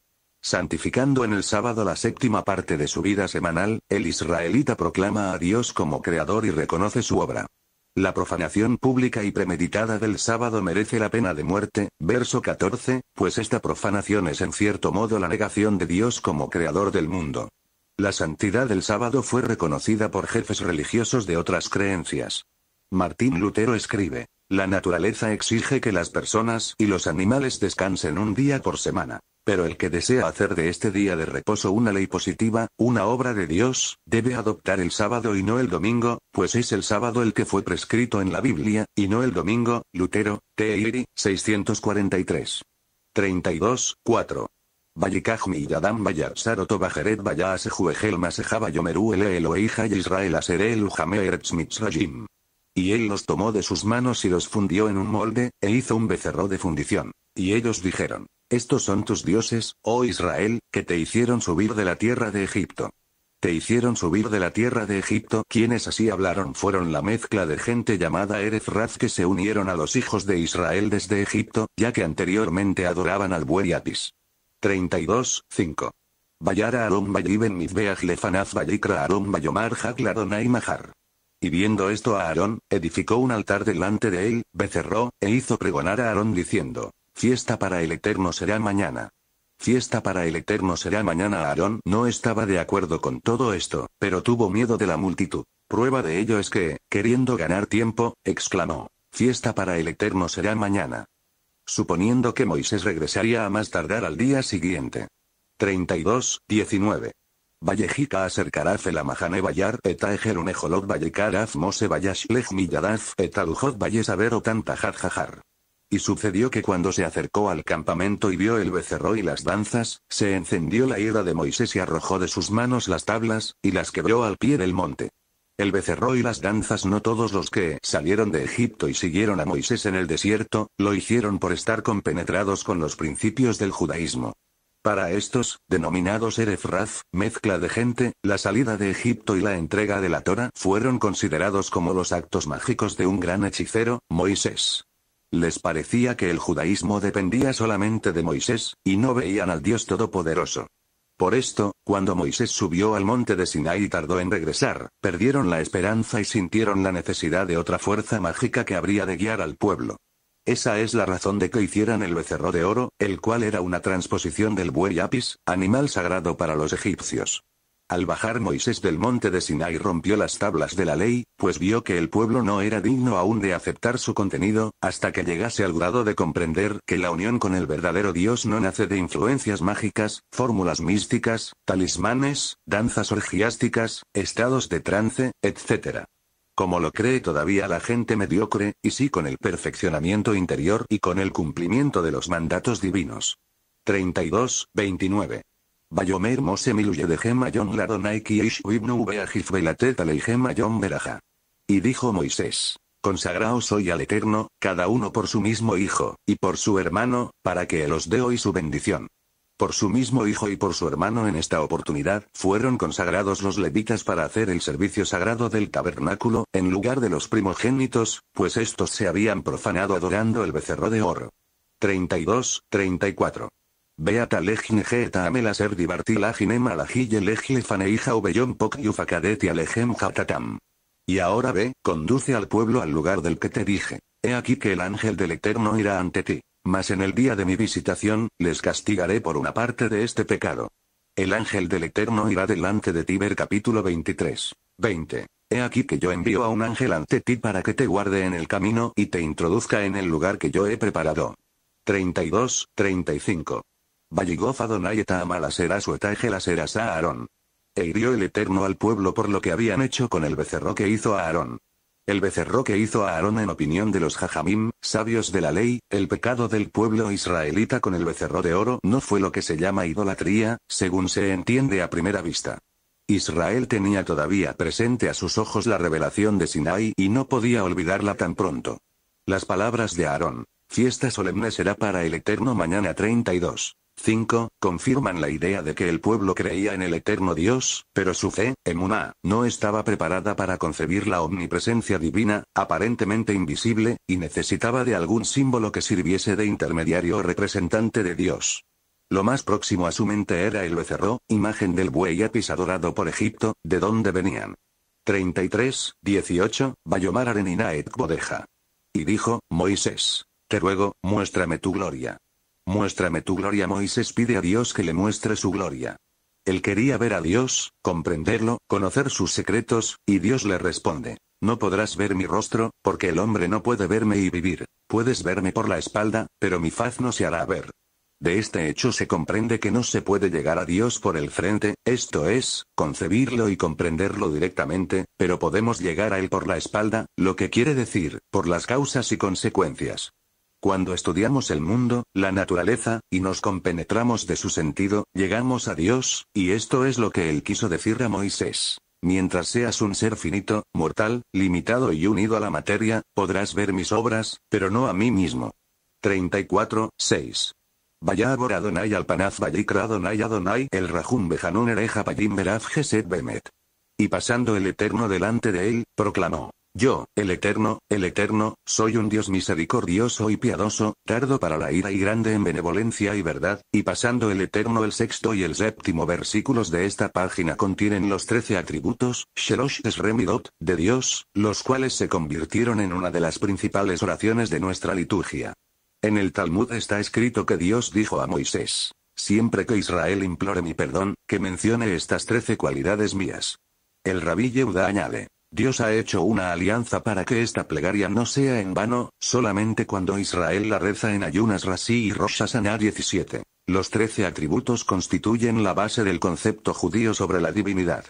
Santificando en el sábado la séptima parte de su vida semanal, el israelita proclama a Dios como creador y reconoce su obra. La profanación pública y premeditada del sábado merece la pena de muerte, verso 14, pues esta profanación es en cierto modo la negación de Dios como creador del mundo. La santidad del sábado fue reconocida por jefes religiosos de otras creencias. Martín Lutero escribe, La naturaleza exige que las personas y los animales descansen un día por semana. Pero el que desea hacer de este día de reposo una ley positiva, una obra de Dios, debe adoptar el sábado y no el domingo, pues es el sábado el que fue prescrito en la Biblia, y no el domingo, Lutero, Teiri, 643. 32, 4. Masejaba Yomeru y Y él los tomó de sus manos y los fundió en un molde, e hizo un becerro de fundición. Y ellos dijeron, estos son tus dioses, oh Israel, que te hicieron subir de la tierra de Egipto. Te hicieron subir de la tierra de Egipto. Quienes así hablaron fueron la mezcla de gente llamada Erez que se unieron a los hijos de Israel desde Egipto, ya que anteriormente adoraban al buey 32, 5. Vayara Bayiben Mizbeach Lefanaz Bayikra vayomar Bayomar y Mahar. Y viendo esto a Aarón, edificó un altar delante de él, becerró, e hizo pregonar a Aarón diciendo, Fiesta para el Eterno será mañana. Fiesta para el Eterno será mañana. Aarón no estaba de acuerdo con todo esto, pero tuvo miedo de la multitud. Prueba de ello es que, queriendo ganar tiempo, exclamó, Fiesta para el Eterno será mañana. Suponiendo que Moisés regresaría a más tardar al día siguiente. 32, 19. Vallejica acercaraf el bayar eta ejerunejolot vallecaraf mose bayash lech milladaf eta o y sucedió que cuando se acercó al campamento y vio el becerro y las danzas, se encendió la ira de Moisés y arrojó de sus manos las tablas, y las quebró al pie del monte. El becerro y las danzas no todos los que salieron de Egipto y siguieron a Moisés en el desierto, lo hicieron por estar compenetrados con los principios del judaísmo. Para estos, denominados Erefraz, mezcla de gente, la salida de Egipto y la entrega de la Torah fueron considerados como los actos mágicos de un gran hechicero, Moisés. Les parecía que el judaísmo dependía solamente de Moisés, y no veían al Dios Todopoderoso. Por esto, cuando Moisés subió al monte de Sinai y tardó en regresar, perdieron la esperanza y sintieron la necesidad de otra fuerza mágica que habría de guiar al pueblo. Esa es la razón de que hicieran el becerro de oro, el cual era una transposición del buey apis, animal sagrado para los egipcios. Al bajar Moisés del monte de Sinai rompió las tablas de la ley, pues vio que el pueblo no era digno aún de aceptar su contenido, hasta que llegase al grado de comprender que la unión con el verdadero Dios no nace de influencias mágicas, fórmulas místicas, talismanes, danzas orgiásticas, estados de trance, etc. Como lo cree todavía la gente mediocre, y sí con el perfeccionamiento interior y con el cumplimiento de los mandatos divinos. 32, 29. Y dijo Moisés, consagraos hoy al Eterno, cada uno por su mismo hijo, y por su hermano, para que él os dé hoy su bendición. Por su mismo hijo y por su hermano en esta oportunidad, fueron consagrados los levitas para hacer el servicio sagrado del tabernáculo, en lugar de los primogénitos, pues estos se habían profanado adorando el becerro de oro. 32, 34. Beata ser alejem jatatam. Y ahora ve, conduce al pueblo al lugar del que te dije. He aquí que el ángel del Eterno irá ante ti. Mas en el día de mi visitación, les castigaré por una parte de este pecado. El ángel del Eterno irá delante de ti. Ver capítulo 23. 20. He aquí que yo envío a un ángel ante ti para que te guarde en el camino y te introduzca en el lugar que yo he preparado. 32, 35. Valligó Adonai et será su etaje serás a Aarón. E hirió el Eterno al pueblo por lo que habían hecho con el becerro que hizo a Aarón. El becerro que hizo a Aarón en opinión de los Jajamim, sabios de la ley, el pecado del pueblo israelita con el becerro de oro no fue lo que se llama idolatría, según se entiende a primera vista. Israel tenía todavía presente a sus ojos la revelación de Sinai y no podía olvidarla tan pronto. Las palabras de Aarón. Fiesta solemne será para el Eterno mañana 32. 5, confirman la idea de que el pueblo creía en el eterno Dios, pero su fe, Emuna, no estaba preparada para concebir la omnipresencia divina, aparentemente invisible, y necesitaba de algún símbolo que sirviese de intermediario o representante de Dios. Lo más próximo a su mente era el becerro, imagen del buey apis adorado por Egipto, de donde venían. 33, 18, Bayomar Areninaet Bodeja. Y dijo, Moisés, te ruego, muéstrame tu gloria. Muéstrame tu gloria. Moisés pide a Dios que le muestre su gloria. Él quería ver a Dios, comprenderlo, conocer sus secretos, y Dios le responde, No podrás ver mi rostro, porque el hombre no puede verme y vivir, puedes verme por la espalda, pero mi faz no se hará ver. De este hecho se comprende que no se puede llegar a Dios por el frente, esto es, concebirlo y comprenderlo directamente, pero podemos llegar a Él por la espalda, lo que quiere decir, por las causas y consecuencias. Cuando estudiamos el mundo, la naturaleza, y nos compenetramos de su sentido, llegamos a Dios, y esto es lo que él quiso decir a Moisés. Mientras seas un ser finito, mortal, limitado y unido a la materia, podrás ver mis obras, pero no a mí mismo. 34, 6. Vaya Adonai al panaz Adonai el rajum bejanun ereja payim bemet. Y pasando el Eterno delante de él, proclamó. Yo, el Eterno, el Eterno, soy un Dios misericordioso y piadoso, tardo para la ira y grande en benevolencia y verdad, y pasando el Eterno el sexto y el séptimo versículos de esta página contienen los trece atributos, Shelosh Esremidot, de Dios, los cuales se convirtieron en una de las principales oraciones de nuestra liturgia. En el Talmud está escrito que Dios dijo a Moisés, siempre que Israel implore mi perdón, que mencione estas trece cualidades mías. El rabí Yehuda añade, Dios ha hecho una alianza para que esta plegaria no sea en vano, solamente cuando Israel la reza en ayunas Rasí y Rosh Hashanah 17. Los trece atributos constituyen la base del concepto judío sobre la divinidad.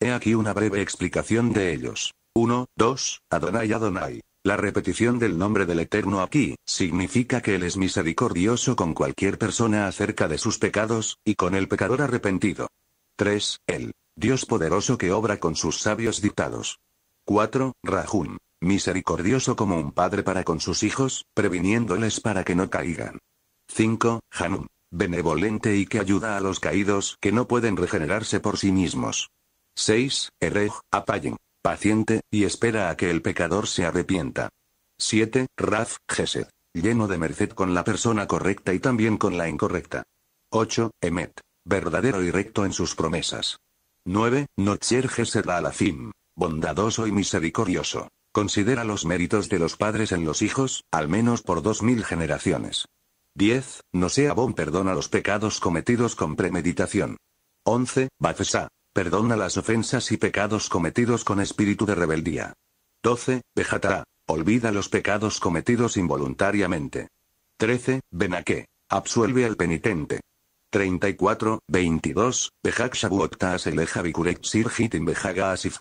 He aquí una breve explicación de ellos. 1, 2, Adonai Adonai. La repetición del nombre del Eterno aquí, significa que Él es misericordioso con cualquier persona acerca de sus pecados, y con el pecador arrepentido. 3. Él. Dios poderoso que obra con sus sabios dictados. 4. Rajun. Misericordioso como un padre para con sus hijos, previniéndoles para que no caigan. 5. Hanum. Benevolente y que ayuda a los caídos que no pueden regenerarse por sí mismos. 6. Erej. Apayen. Paciente, y espera a que el pecador se arrepienta. 7. Raf. Gesed. Lleno de merced con la persona correcta y también con la incorrecta. 8. Emet. Verdadero y recto en sus promesas. 9. Notcher Gesed Alafim bondadoso y misericordioso. Considera los méritos de los padres en los hijos, al menos por dos mil generaciones. 10. No sea bon perdona los pecados cometidos con premeditación. 11. Bafesa, Perdona las ofensas y pecados cometidos con espíritu de rebeldía. 12. Bejatará. Olvida los pecados cometidos involuntariamente. 13. Benaque. Absuelve al penitente. 34, 22, Behak Behaga Asif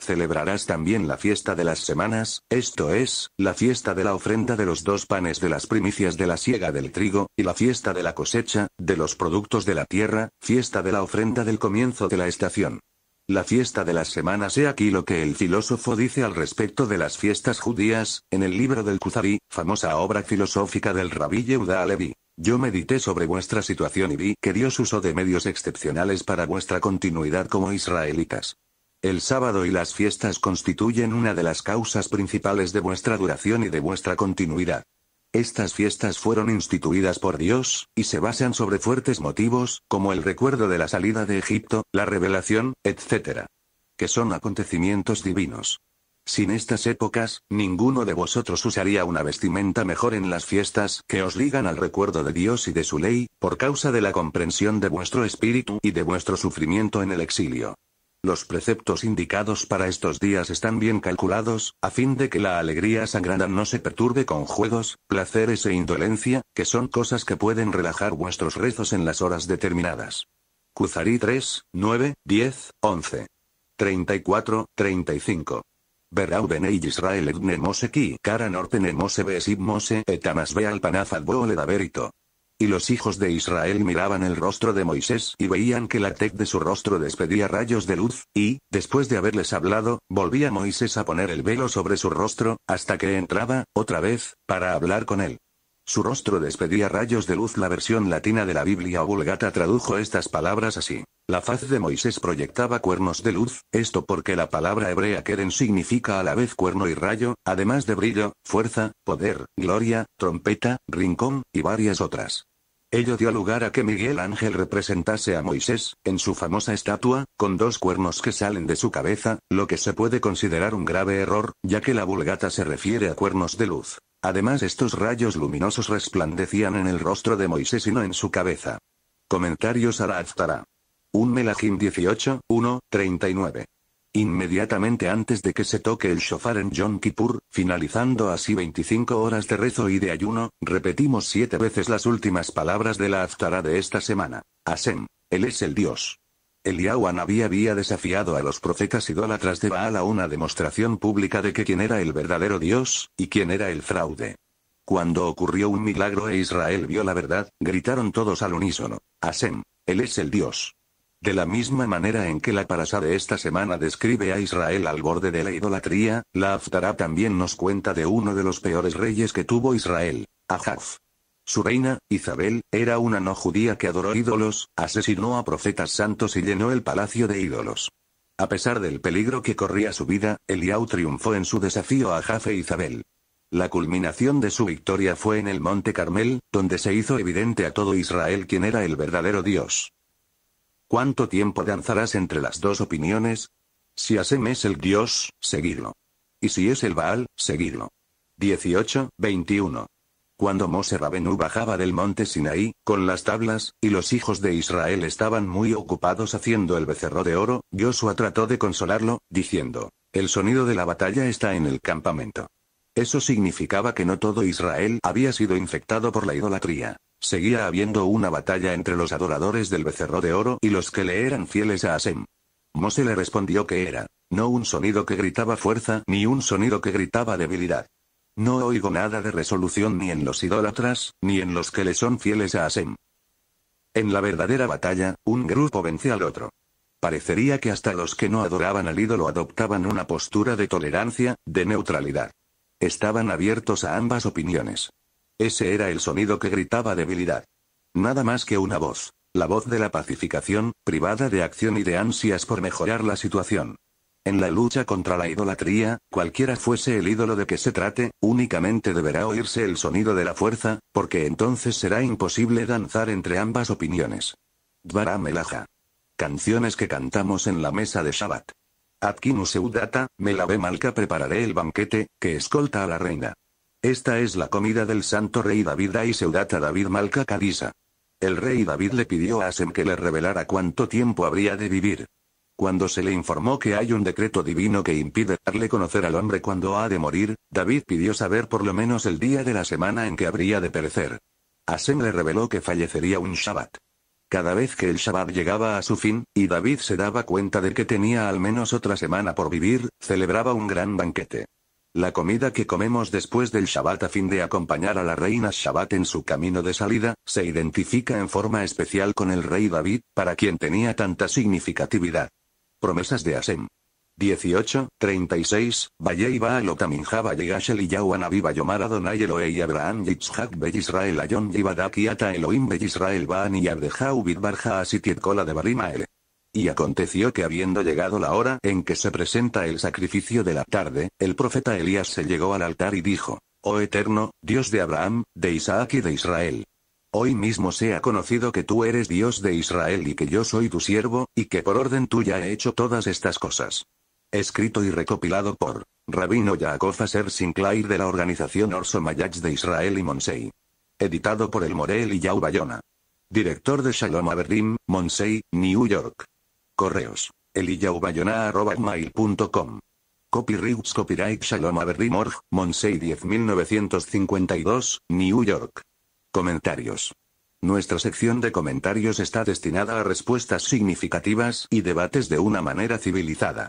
Celebrarás también la fiesta de las semanas, esto es, la fiesta de la ofrenda de los dos panes de las primicias de la siega del trigo, y la fiesta de la cosecha, de los productos de la tierra, fiesta de la ofrenda del comienzo de la estación. La fiesta de las semanas he aquí lo que el filósofo dice al respecto de las fiestas judías, en el libro del Kuzari, famosa obra filosófica del rabí Yehuda Alevi. Yo medité sobre vuestra situación y vi que Dios usó de medios excepcionales para vuestra continuidad como israelitas. El sábado y las fiestas constituyen una de las causas principales de vuestra duración y de vuestra continuidad. Estas fiestas fueron instituidas por Dios, y se basan sobre fuertes motivos, como el recuerdo de la salida de Egipto, la revelación, etc. Que son acontecimientos divinos. Sin estas épocas, ninguno de vosotros usaría una vestimenta mejor en las fiestas que os ligan al recuerdo de Dios y de su ley, por causa de la comprensión de vuestro espíritu y de vuestro sufrimiento en el exilio. Los preceptos indicados para estos días están bien calculados, a fin de que la alegría sagrada no se perturbe con juegos, placeres e indolencia, que son cosas que pueden relajar vuestros rezos en las horas determinadas. Cuzarí 3, 9, 10, 11. 34, 35. Israel edne cara norte ve al Y los hijos de Israel miraban el rostro de Moisés y veían que la tec de su rostro despedía rayos de luz, y, después de haberles hablado, volvía Moisés a poner el velo sobre su rostro, hasta que entraba, otra vez, para hablar con él. Su rostro despedía rayos de luz. La versión latina de la Biblia Vulgata tradujo estas palabras así. La faz de Moisés proyectaba cuernos de luz, esto porque la palabra hebrea keren significa a la vez cuerno y rayo, además de brillo, fuerza, poder, gloria, trompeta, rincón, y varias otras. Ello dio lugar a que Miguel Ángel representase a Moisés, en su famosa estatua, con dos cuernos que salen de su cabeza, lo que se puede considerar un grave error, ya que la vulgata se refiere a cuernos de luz. Además estos rayos luminosos resplandecían en el rostro de Moisés y no en su cabeza. Comentarios a la Aftara. Un Melahim 18, 1, 39. Inmediatamente antes de que se toque el shofar en Yom Kippur, finalizando así 25 horas de rezo y de ayuno, repetimos siete veces las últimas palabras de la Aftara de esta semana. Asem. Él es el Dios. El había, había desafiado a los profetas idólatras de Baal a una demostración pública de que quién era el verdadero Dios, y quién era el fraude. Cuando ocurrió un milagro e Israel vio la verdad, gritaron todos al unísono, Asem, Él es el Dios. De la misma manera en que la parasá de esta semana describe a Israel al borde de la idolatría, la Aftará también nos cuenta de uno de los peores reyes que tuvo Israel, Ahaf. Su reina, Isabel, era una no judía que adoró ídolos, asesinó a profetas santos y llenó el palacio de ídolos. A pesar del peligro que corría su vida, Eliau triunfó en su desafío a Jafe Isabel. La culminación de su victoria fue en el Monte Carmel, donde se hizo evidente a todo Israel quién era el verdadero Dios. ¿Cuánto tiempo danzarás entre las dos opiniones? Si Asem es el Dios, seguidlo. Y si es el Baal, seguidlo. 18, 21. Cuando Mose Rabenu bajaba del monte Sinaí, con las tablas, y los hijos de Israel estaban muy ocupados haciendo el becerro de oro, Joshua trató de consolarlo, diciendo, el sonido de la batalla está en el campamento. Eso significaba que no todo Israel había sido infectado por la idolatría. Seguía habiendo una batalla entre los adoradores del becerro de oro y los que le eran fieles a Asem. Mose le respondió que era, no un sonido que gritaba fuerza ni un sonido que gritaba debilidad. No oigo nada de resolución ni en los idólatras, ni en los que le son fieles a Asem. En la verdadera batalla, un grupo vence al otro. Parecería que hasta los que no adoraban al ídolo adoptaban una postura de tolerancia, de neutralidad. Estaban abiertos a ambas opiniones. Ese era el sonido que gritaba debilidad. Nada más que una voz, la voz de la pacificación, privada de acción y de ansias por mejorar la situación. En la lucha contra la idolatría, cualquiera fuese el ídolo de que se trate, únicamente deberá oírse el sonido de la fuerza, porque entonces será imposible danzar entre ambas opiniones. Dvara Melaja. Canciones que cantamos en la mesa de Shabbat. Atkinu Seudata, Melabe Malka prepararé el banquete, que escolta a la reina. Esta es la comida del santo rey David y Seudata David Malka Kadisa. El rey David le pidió a Asen que le revelara cuánto tiempo habría de vivir. Cuando se le informó que hay un decreto divino que impide darle conocer al hombre cuando ha de morir, David pidió saber por lo menos el día de la semana en que habría de perecer. Asen le reveló que fallecería un Shabbat. Cada vez que el Shabbat llegaba a su fin, y David se daba cuenta de que tenía al menos otra semana por vivir, celebraba un gran banquete. La comida que comemos después del Shabbat a fin de acompañar a la reina Shabbat en su camino de salida, se identifica en forma especial con el rey David, para quien tenía tanta significatividad. Promesas de Asem. 18, 36, Valle Baal Otaminjaba Ashel y Yahuanabiba Yomar Adonai y Abraham Yitzhak Bel Israel Ayon Yibadaki Ata Elohim Bel Israel Baan y Ubit Barja Kola de Barimael. Y aconteció que habiendo llegado la hora en que se presenta el sacrificio de la tarde, el profeta Elías se llegó al altar y dijo, Oh Eterno, Dios de Abraham, de Isaac y de Israel, Hoy mismo se ha conocido que tú eres Dios de Israel y que yo soy tu siervo, y que por orden tuya he hecho todas estas cosas. Escrito y recopilado por Rabino Yaakov Aser Sinclair de la organización Orso Mayach de Israel y Monsei. Editado por el Morel y Yau Bayona. Director de Shalom Averdim, Monsei, New York. Correos. eliyahubayona.com. Copyrights Copyright Shalom Averdim Org, Monsei 10952, New York. Comentarios. Nuestra sección de comentarios está destinada a respuestas significativas y debates de una manera civilizada.